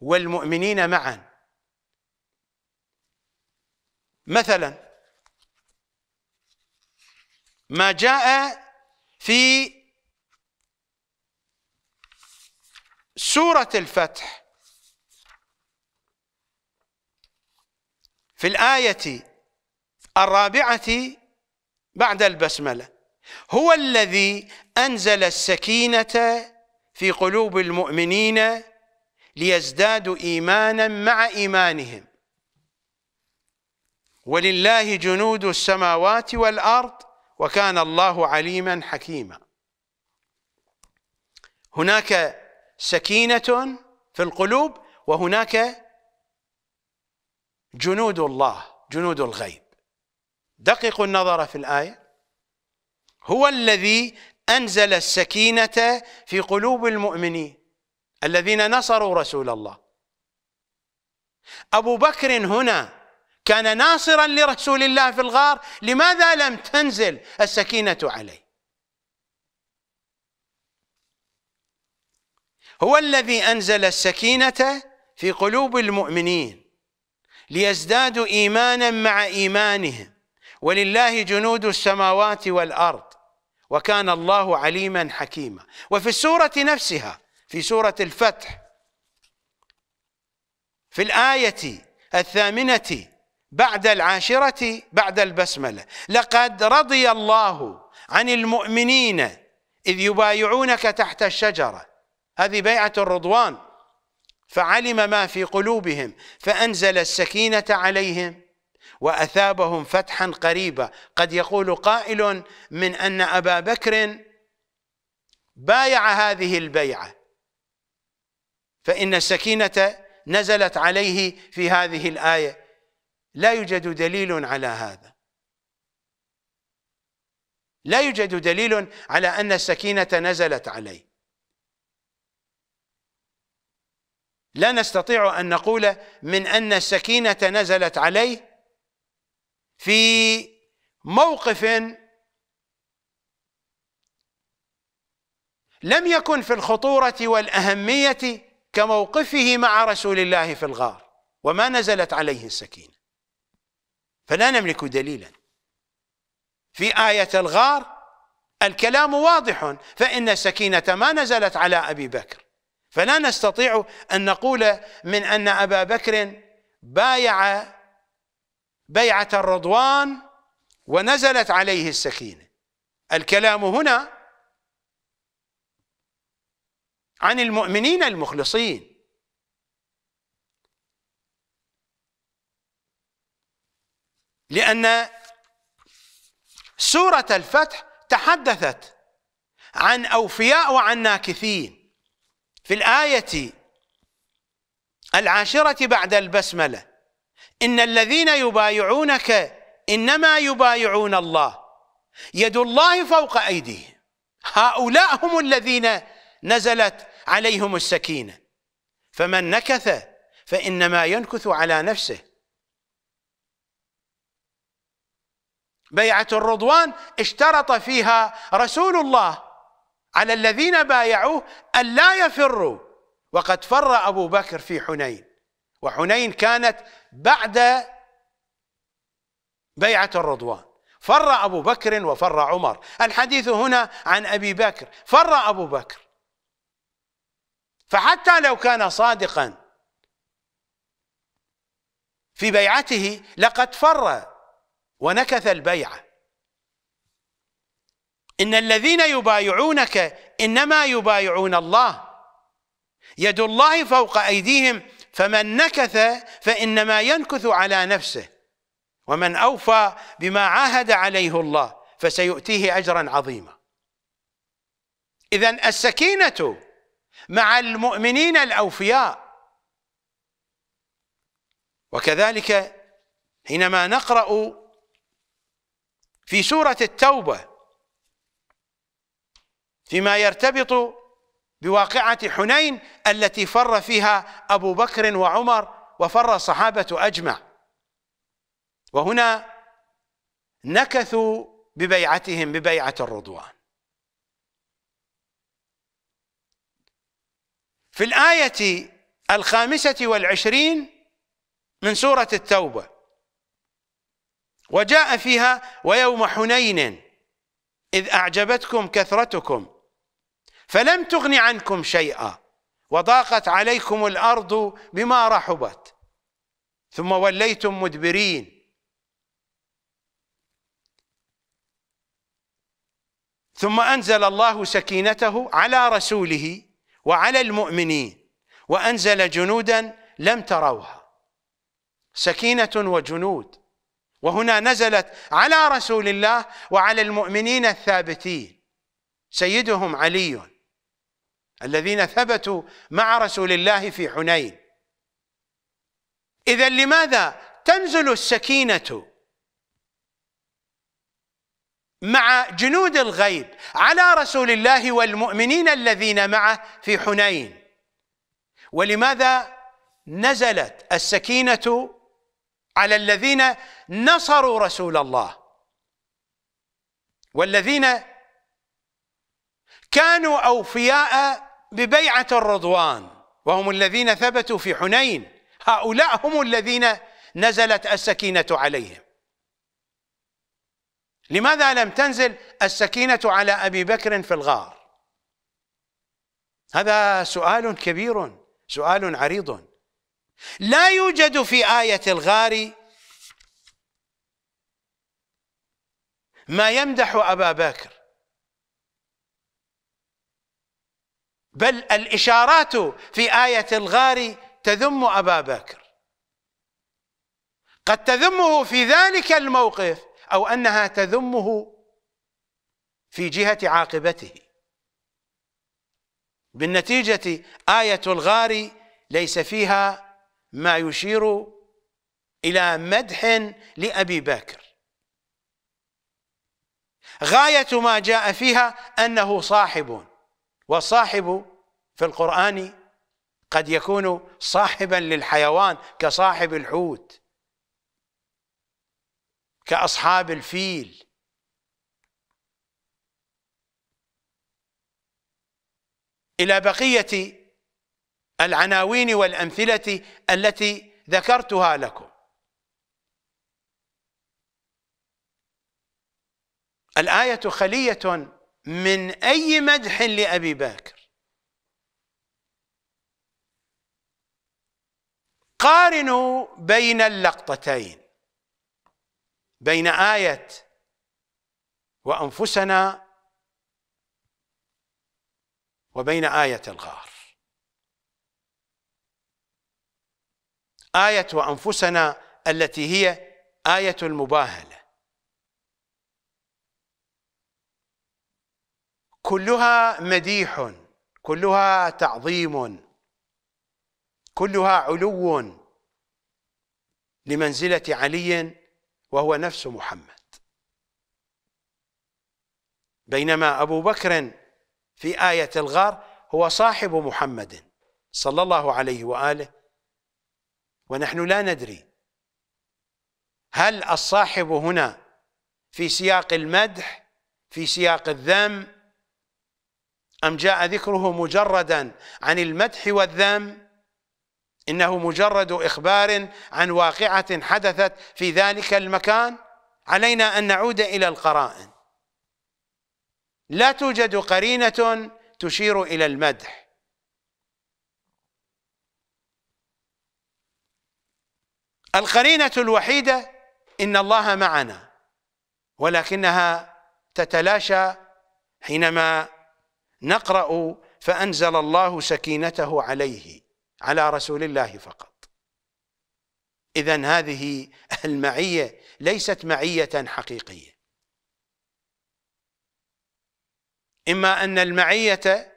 والمؤمنين معا مثلا ما جاء في سورة الفتح في الآية الرابعة بعد البسملة هو الذي أنزل السكينة في قلوب المؤمنين ليزدادوا إيمانا مع إيمانهم ولله جنود السماوات والأرض وكان الله عليما حكيما هناك سكينة في القلوب وهناك جنود الله جنود الغيب دققوا النظر في الآية هو الذي أنزل السكينة في قلوب المؤمنين الذين نصروا رسول الله أبو بكر هنا كان ناصرا لرسول الله في الغار لماذا لم تنزل السكينة عليه هو الذي أنزل السكينة في قلوب المؤمنين ليزدادوا إيمانا مع إيمانهم ولله جنود السماوات والأرض وكان الله عليما حكيما وفي السورة نفسها في سورة الفتح في الآية الثامنة بعد العاشرة بعد البسملة لقد رضي الله عن المؤمنين إذ يبايعونك تحت الشجرة هذه بيعة الرضوان فعلم ما في قلوبهم فأنزل السكينة عليهم واثابهم فتحا قريبا قد يقول قائل من ان ابا بكر بايع هذه البيعه فان السكينه نزلت عليه في هذه الايه لا يوجد دليل على هذا لا يوجد دليل على ان السكينه نزلت عليه لا نستطيع ان نقول من ان السكينه نزلت عليه في موقف لم يكن في الخطورة والأهمية كموقفه مع رسول الله في الغار وما نزلت عليه السكينة فلا نملك دليلا في آية الغار الكلام واضح فإن السكينة ما نزلت على أبي بكر فلا نستطيع أن نقول من أن أبا بكر بايع بيعة الرضوان ونزلت عليه السكينة الكلام هنا عن المؤمنين المخلصين لأن سورة الفتح تحدثت عن أوفياء وعن ناكثين في الآية العاشرة بعد البسملة إن الذين يبايعونك إنما يبايعون الله يد الله فوق أيديهم هؤلاء هم الذين نزلت عليهم السكينة فمن نكث فإنما ينكث على نفسه بيعة الرضوان اشترط فيها رسول الله على الذين بايعوه ألا يفروا وقد فر أبو بكر في حنين وحنين كانت بعد بيعة الرضوان فر أبو بكر وفر عمر الحديث هنا عن أبي بكر فر أبو بكر فحتى لو كان صادقا في بيعته لقد فر ونكث البيعة إن الذين يبايعونك إنما يبايعون الله يد الله فوق أيديهم فمن نكث فإنما ينكث على نفسه ومن أوفى بما عاهد عليه الله فسيؤتيه أجرا عظيما إذا السكينة مع المؤمنين الأوفياء وكذلك حينما نقرأ في سورة التوبة فيما يرتبط بواقعة حنين التي فر فيها أبو بكر وعمر وفر الصحابة أجمع وهنا نكثوا ببيعتهم ببيعة الرضوان في الآية الخامسة والعشرين من سورة التوبة وجاء فيها ويوم حنين إذ أعجبتكم كثرتكم فلم تغن عنكم شيئا وضاقت عليكم الارض بما رحبت ثم وليتم مدبرين ثم انزل الله سكينته على رسوله وعلى المؤمنين وانزل جنودا لم تروها سكينه وجنود وهنا نزلت على رسول الله وعلى المؤمنين الثابتين سيدهم علي الذين ثبتوا مع رسول الله في حنين إذا لماذا تنزل السكينة مع جنود الغيب على رسول الله والمؤمنين الذين معه في حنين ولماذا نزلت السكينة على الذين نصروا رسول الله والذين كانوا أوفياء ببيعة الرضوان وهم الذين ثبتوا في حنين هؤلاء هم الذين نزلت السكينة عليهم لماذا لم تنزل السكينة على أبي بكر في الغار هذا سؤال كبير سؤال عريض لا يوجد في آية الغار ما يمدح أبا بكر بل الإشارات في آية الغار تذم أبا بكر قد تذمه في ذلك الموقف أو أنها تذمه في جهة عاقبته بالنتيجة آية الغار ليس فيها ما يشير إلى مدح لأبي بكر غاية ما جاء فيها أنه صاحب والصاحب في القرآن قد يكون صاحبا للحيوان كصاحب الحوت كأصحاب الفيل إلى بقية العناوين والأمثلة التي ذكرتها لكم الآية خلية من أي مدح لأبي بكر قارنوا بين اللقطتين بين آية وأنفسنا وبين آية الغار آية وأنفسنا التي هي آية المباهلة كلها مديح كلها تعظيم كلها علو لمنزلة علي وهو نفس محمد بينما أبو بكر في آية الغار هو صاحب محمد صلى الله عليه وآله ونحن لا ندري هل الصاحب هنا في سياق المدح في سياق الذم أم جاء ذكره مجردا عن المدح والذم إنه مجرد إخبار عن واقعة حدثت في ذلك المكان علينا أن نعود إلى القرائن لا توجد قرينة تشير إلى المدح القرينة الوحيدة إن الله معنا ولكنها تتلاشى حينما نقرأ فأنزل الله سكينته عليه على رسول الله فقط إذا هذه المعية ليست معية حقيقية إما أن المعية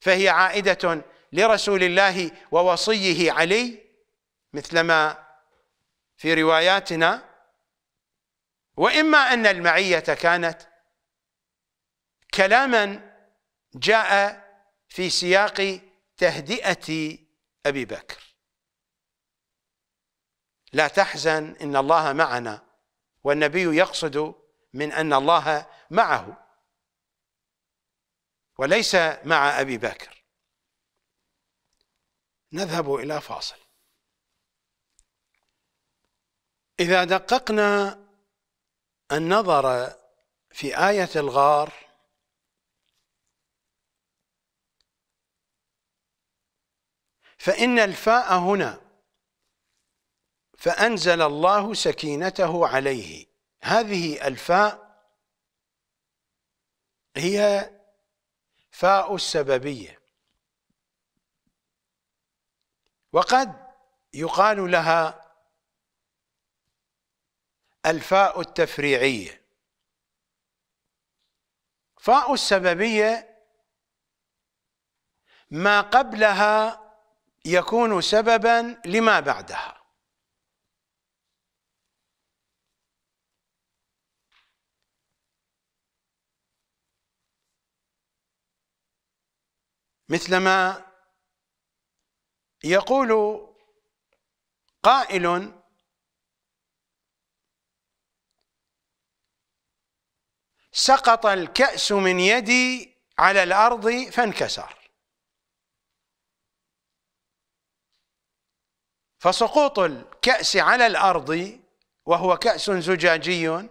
فهي عائدة لرسول الله ووصيه علي مثلما في رواياتنا وإما أن المعية كانت كلاما جاء في سياق تهدئة أبي بكر لا تحزن إن الله معنا والنبي يقصد من أن الله معه وليس مع أبي بكر نذهب إلى فاصل إذا دققنا النظر في آية الغار فإن الفاء هنا فأنزل الله سكينته عليه هذه الفاء هي فاء السببية وقد يقال لها الفاء التفريعية فاء السببية ما قبلها يكون سببا لما بعدها مثلما يقول قائل سقط الكأس من يدي على الأرض فانكسر فسقوط الكأس على الأرض وهو كأس زجاجي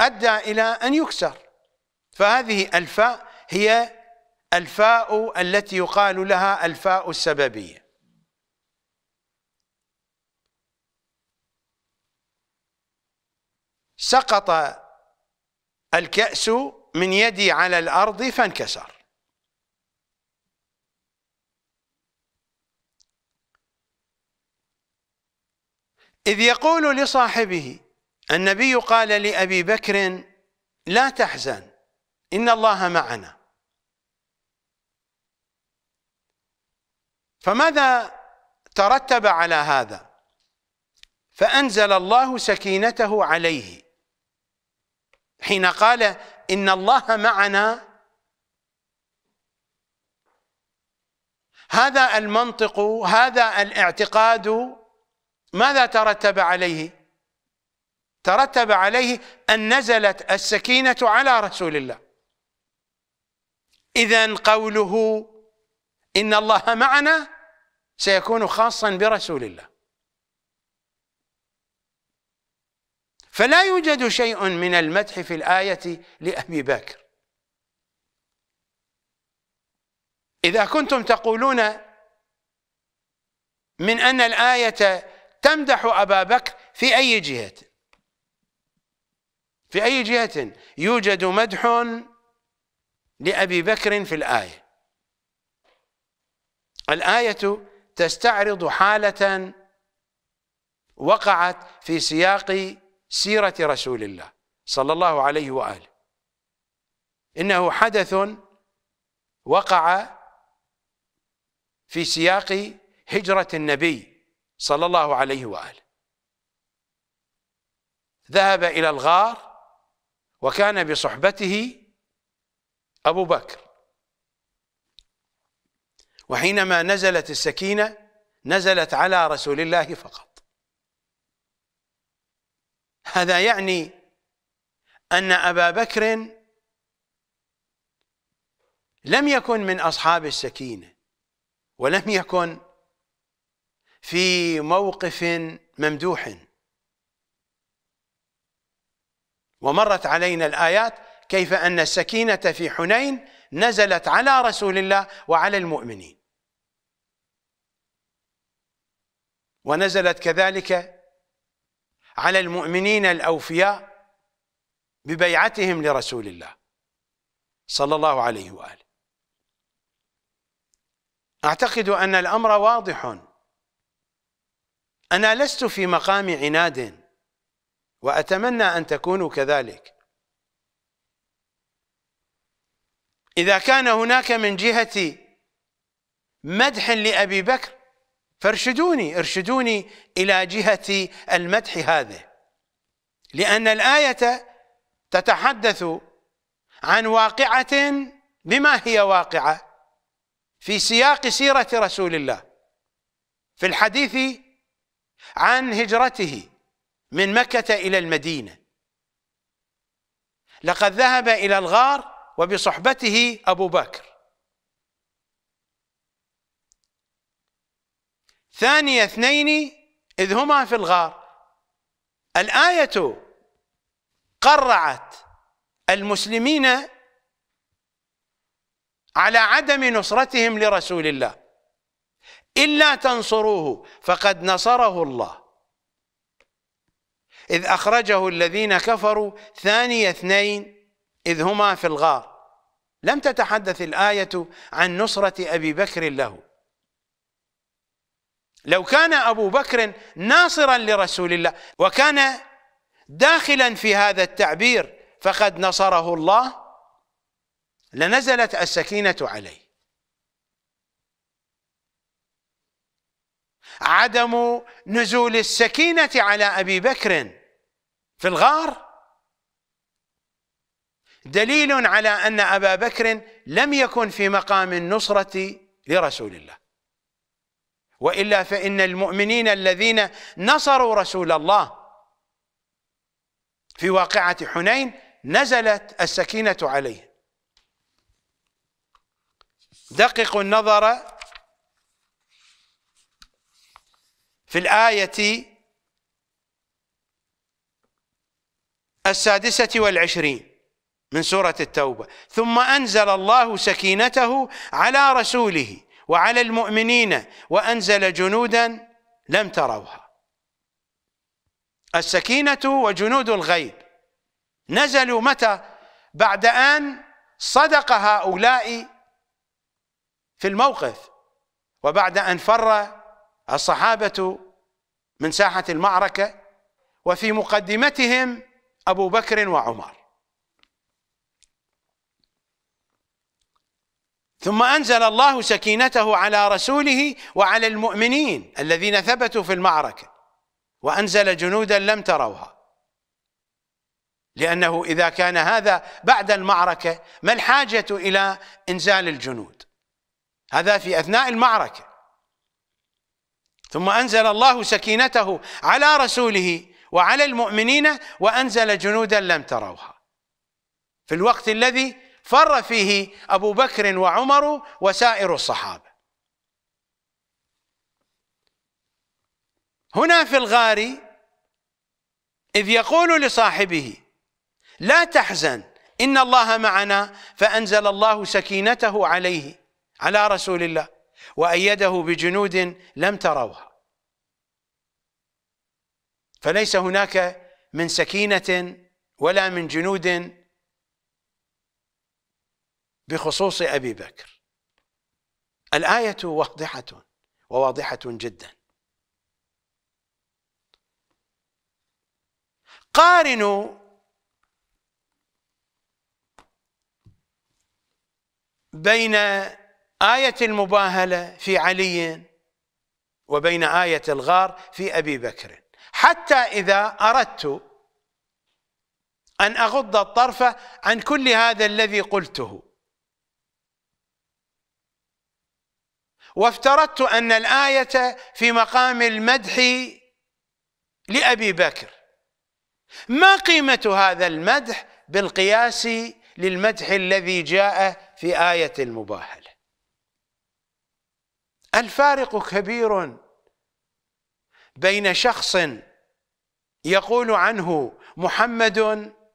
أدى إلى أن يكسر فهذه الفاء هي الفاء التي يقال لها الفاء السببية سقط الكأس من يدي على الأرض فانكسر إذ يقول لصاحبه النبي قال لأبي بكر لا تحزن إن الله معنا فماذا ترتب على هذا فأنزل الله سكينته عليه حين قال إن الله معنا هذا المنطق هذا الاعتقاد ماذا ترتب عليه ترتب عليه أن نزلت السكينة على رسول الله إذا قوله إن الله معنا سيكون خاصا برسول الله فلا يوجد شيء من المدح في الآية لأبي بكر إذا كنتم تقولون من أن الآية تمدح أبا بكر في أي جهة في أي جهة يوجد مدح لأبي بكر في الآية الآية تستعرض حالة وقعت في سياق سيرة رسول الله صلى الله عليه وآله إنه حدث وقع في سياق هجرة النبي صلى الله عليه وآله ذهب إلى الغار وكان بصحبته أبو بكر وحينما نزلت السكينة نزلت على رسول الله فقط هذا يعني أن أبا بكر لم يكن من أصحاب السكينة ولم يكن في موقف ممدوح ومرت علينا الآيات كيف أن السكينة في حنين نزلت على رسول الله وعلى المؤمنين ونزلت كذلك على المؤمنين الأوفياء ببيعتهم لرسول الله صلى الله عليه وآله أعتقد أن الأمر واضح أنا لست في مقام عناد وأتمنى أن تكونوا كذلك إذا كان هناك من جهة مدح لأبي بكر فارشدوني ارشدوني إلى جهة المدح هذه لأن الآية تتحدث عن واقعة بما هي واقعة في سياق سيرة رسول الله في الحديث عن هجرته من مكة إلى المدينة لقد ذهب إلى الغار وبصحبته أبو بكر ثاني اثنين إذ هما في الغار الآية قرعت المسلمين على عدم نصرتهم لرسول الله إلا تنصروه فقد نصره الله إذ أخرجه الذين كفروا ثاني اثنين إذ هما في الغار لم تتحدث الآية عن نصرة أبي بكر له لو كان أبو بكر ناصرا لرسول الله وكان داخلا في هذا التعبير فقد نصره الله لنزلت السكينة عليه عدم نزول السكينة على أبي بكر في الغار دليل على أن أبا بكر لم يكن في مقام النصرة لرسول الله وإلا فإن المؤمنين الذين نصروا رسول الله في واقعة حنين نزلت السكينة عليه دققوا النظر في الآية السادسة والعشرين من سورة التوبة ثم أنزل الله سكينته على رسوله وعلى المؤمنين وأنزل جنودا لم تروها السكينة وجنود الغيب نزلوا متى بعد أن صدق هؤلاء في الموقف وبعد أن فر الصحابة من ساحة المعركة وفي مقدمتهم أبو بكر وعمر ثم أنزل الله سكينته على رسوله وعلى المؤمنين الذين ثبتوا في المعركة وأنزل جنودا لم تروها لأنه إذا كان هذا بعد المعركة ما الحاجة إلى إنزال الجنود هذا في أثناء المعركة ثم أنزل الله سكينته على رسوله وعلى المؤمنين وأنزل جنودا لم تروها في الوقت الذي فر فيه أبو بكر وعمر وسائر الصحابة هنا في الغار إذ يقول لصاحبه لا تحزن إن الله معنا فأنزل الله سكينته عليه على رسول الله وأيده بجنود لم تروها فليس هناك من سكينة ولا من جنود بخصوص أبي بكر الآية واضحة وواضحة جدا قارنوا بين آية المباهلة في علي وبين آية الغار في أبي بكر حتى إذا أردت أن أغض الطرف عن كل هذا الذي قلته وافترضت أن الآية في مقام المدح لأبي بكر ما قيمة هذا المدح بالقياس للمدح الذي جاء في آية المباهلة الفارق كبير بين شخص يقول عنه محمد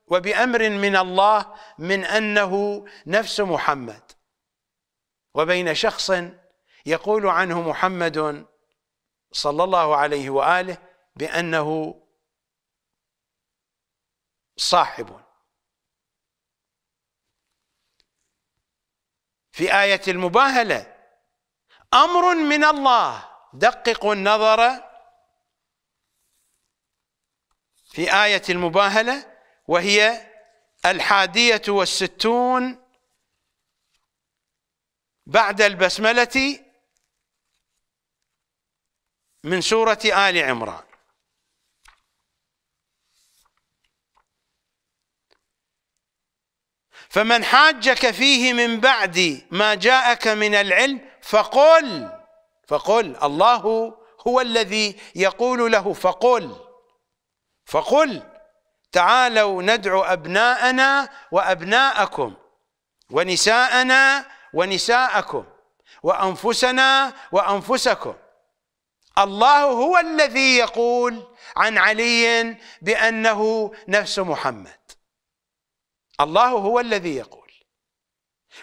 وبأمر من الله من أنه نفس محمد وبين شخص يقول عنه محمد صلى الله عليه وآله بأنه صاحب في آية المباهلة امر من الله دققوا النظر في ايه المباهله وهي الحاديه والستون بعد البسمله من سوره ال عمران فمن حاجك فيه من بعد ما جاءك من العلم فقل فقل الله هو الذي يقول له فقل فقل تعالوا ندعو أبناءنا وأبناءكم ونساءنا ونساءكم وأنفسنا وأنفسكم الله هو الذي يقول عن علي بأنه نفس محمد الله هو الذي يقول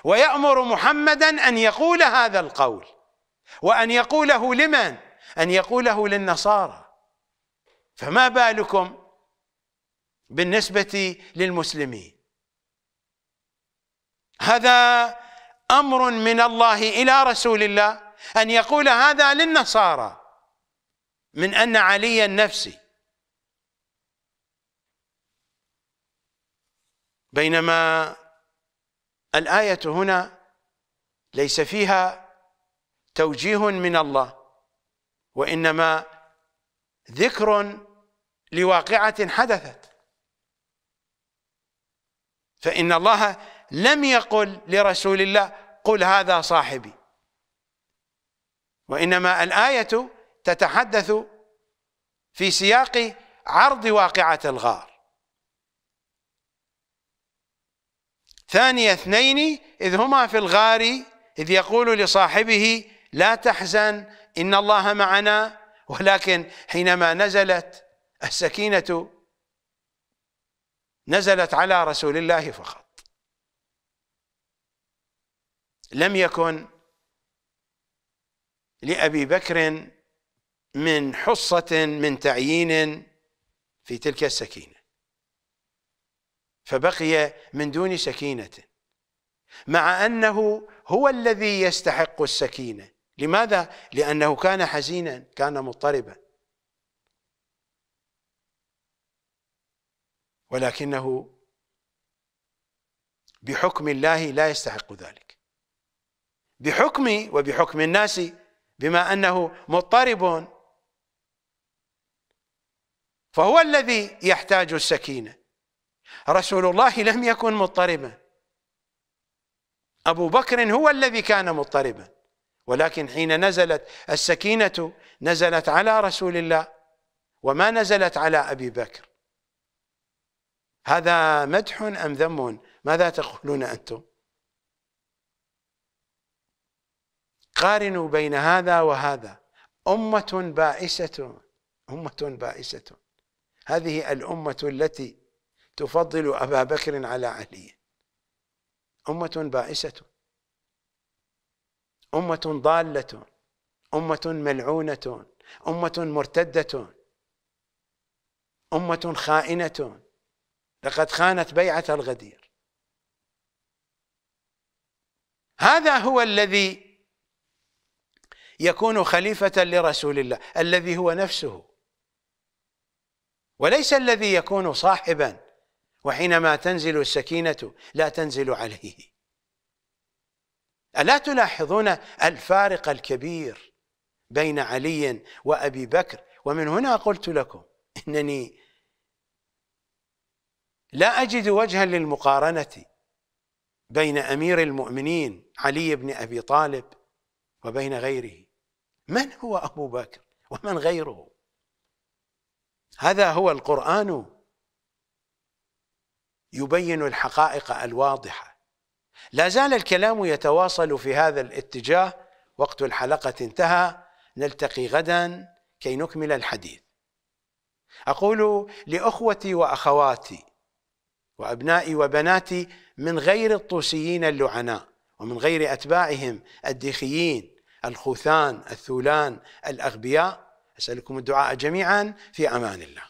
ويأمر محمدا أن يقول هذا القول وأن يقوله لمن؟ أن يقوله للنصارى فما بالكم بالنسبة للمسلمين هذا أمر من الله إلى رسول الله أن يقول هذا للنصارى من أن علي النفسي بينما الآية هنا ليس فيها توجيه من الله وإنما ذكر لواقعة حدثت فإن الله لم يقل لرسول الله قل هذا صاحبي وإنما الآية تتحدث في سياق عرض واقعة الغار ثاني اثنين إذ هما في الغار إذ يقول لصاحبه لا تحزن إن الله معنا ولكن حينما نزلت السكينة نزلت على رسول الله فقط لم يكن لأبي بكر من حصة من تعيين في تلك السكينة فبقي من دون سكينة مع أنه هو الذي يستحق السكينة لماذا؟ لأنه كان حزينا كان مضطربا ولكنه بحكم الله لا يستحق ذلك بحكمي وبحكم الناس بما أنه مضطرب فهو الذي يحتاج السكينة رسول الله لم يكن مضطربا أبو بكر هو الذي كان مضطربا ولكن حين نزلت السكينة نزلت على رسول الله وما نزلت على أبي بكر هذا مدح أم ذم ماذا تقولون أنتم قارنوا بين هذا وهذا أمة بائسة أمة بائسة هذه الأمة التي تفضل أبا بكر على أهله أمة بائسة أمة ضالة أمة ملعونة أمة مرتدة أمة خائنة لقد خانت بيعة الغدير هذا هو الذي يكون خليفة لرسول الله الذي هو نفسه وليس الذي يكون صاحبا وحينما تنزل السكينة لا تنزل عليه ألا تلاحظون الفارق الكبير بين علي وأبي بكر ومن هنا قلت لكم إنني لا أجد وجها للمقارنة بين أمير المؤمنين علي بن أبي طالب وبين غيره من هو أبو بكر ومن غيره هذا هو القرآن يبين الحقائق الواضحه لا زال الكلام يتواصل في هذا الاتجاه وقت الحلقه انتهى نلتقي غدا كي نكمل الحديث اقول لاخوتي واخواتي وابنائي وبناتي من غير الطوسيين اللعناء ومن غير اتباعهم الديخيين الخوثان الثولان الاغبياء اسالكم الدعاء جميعا في امان الله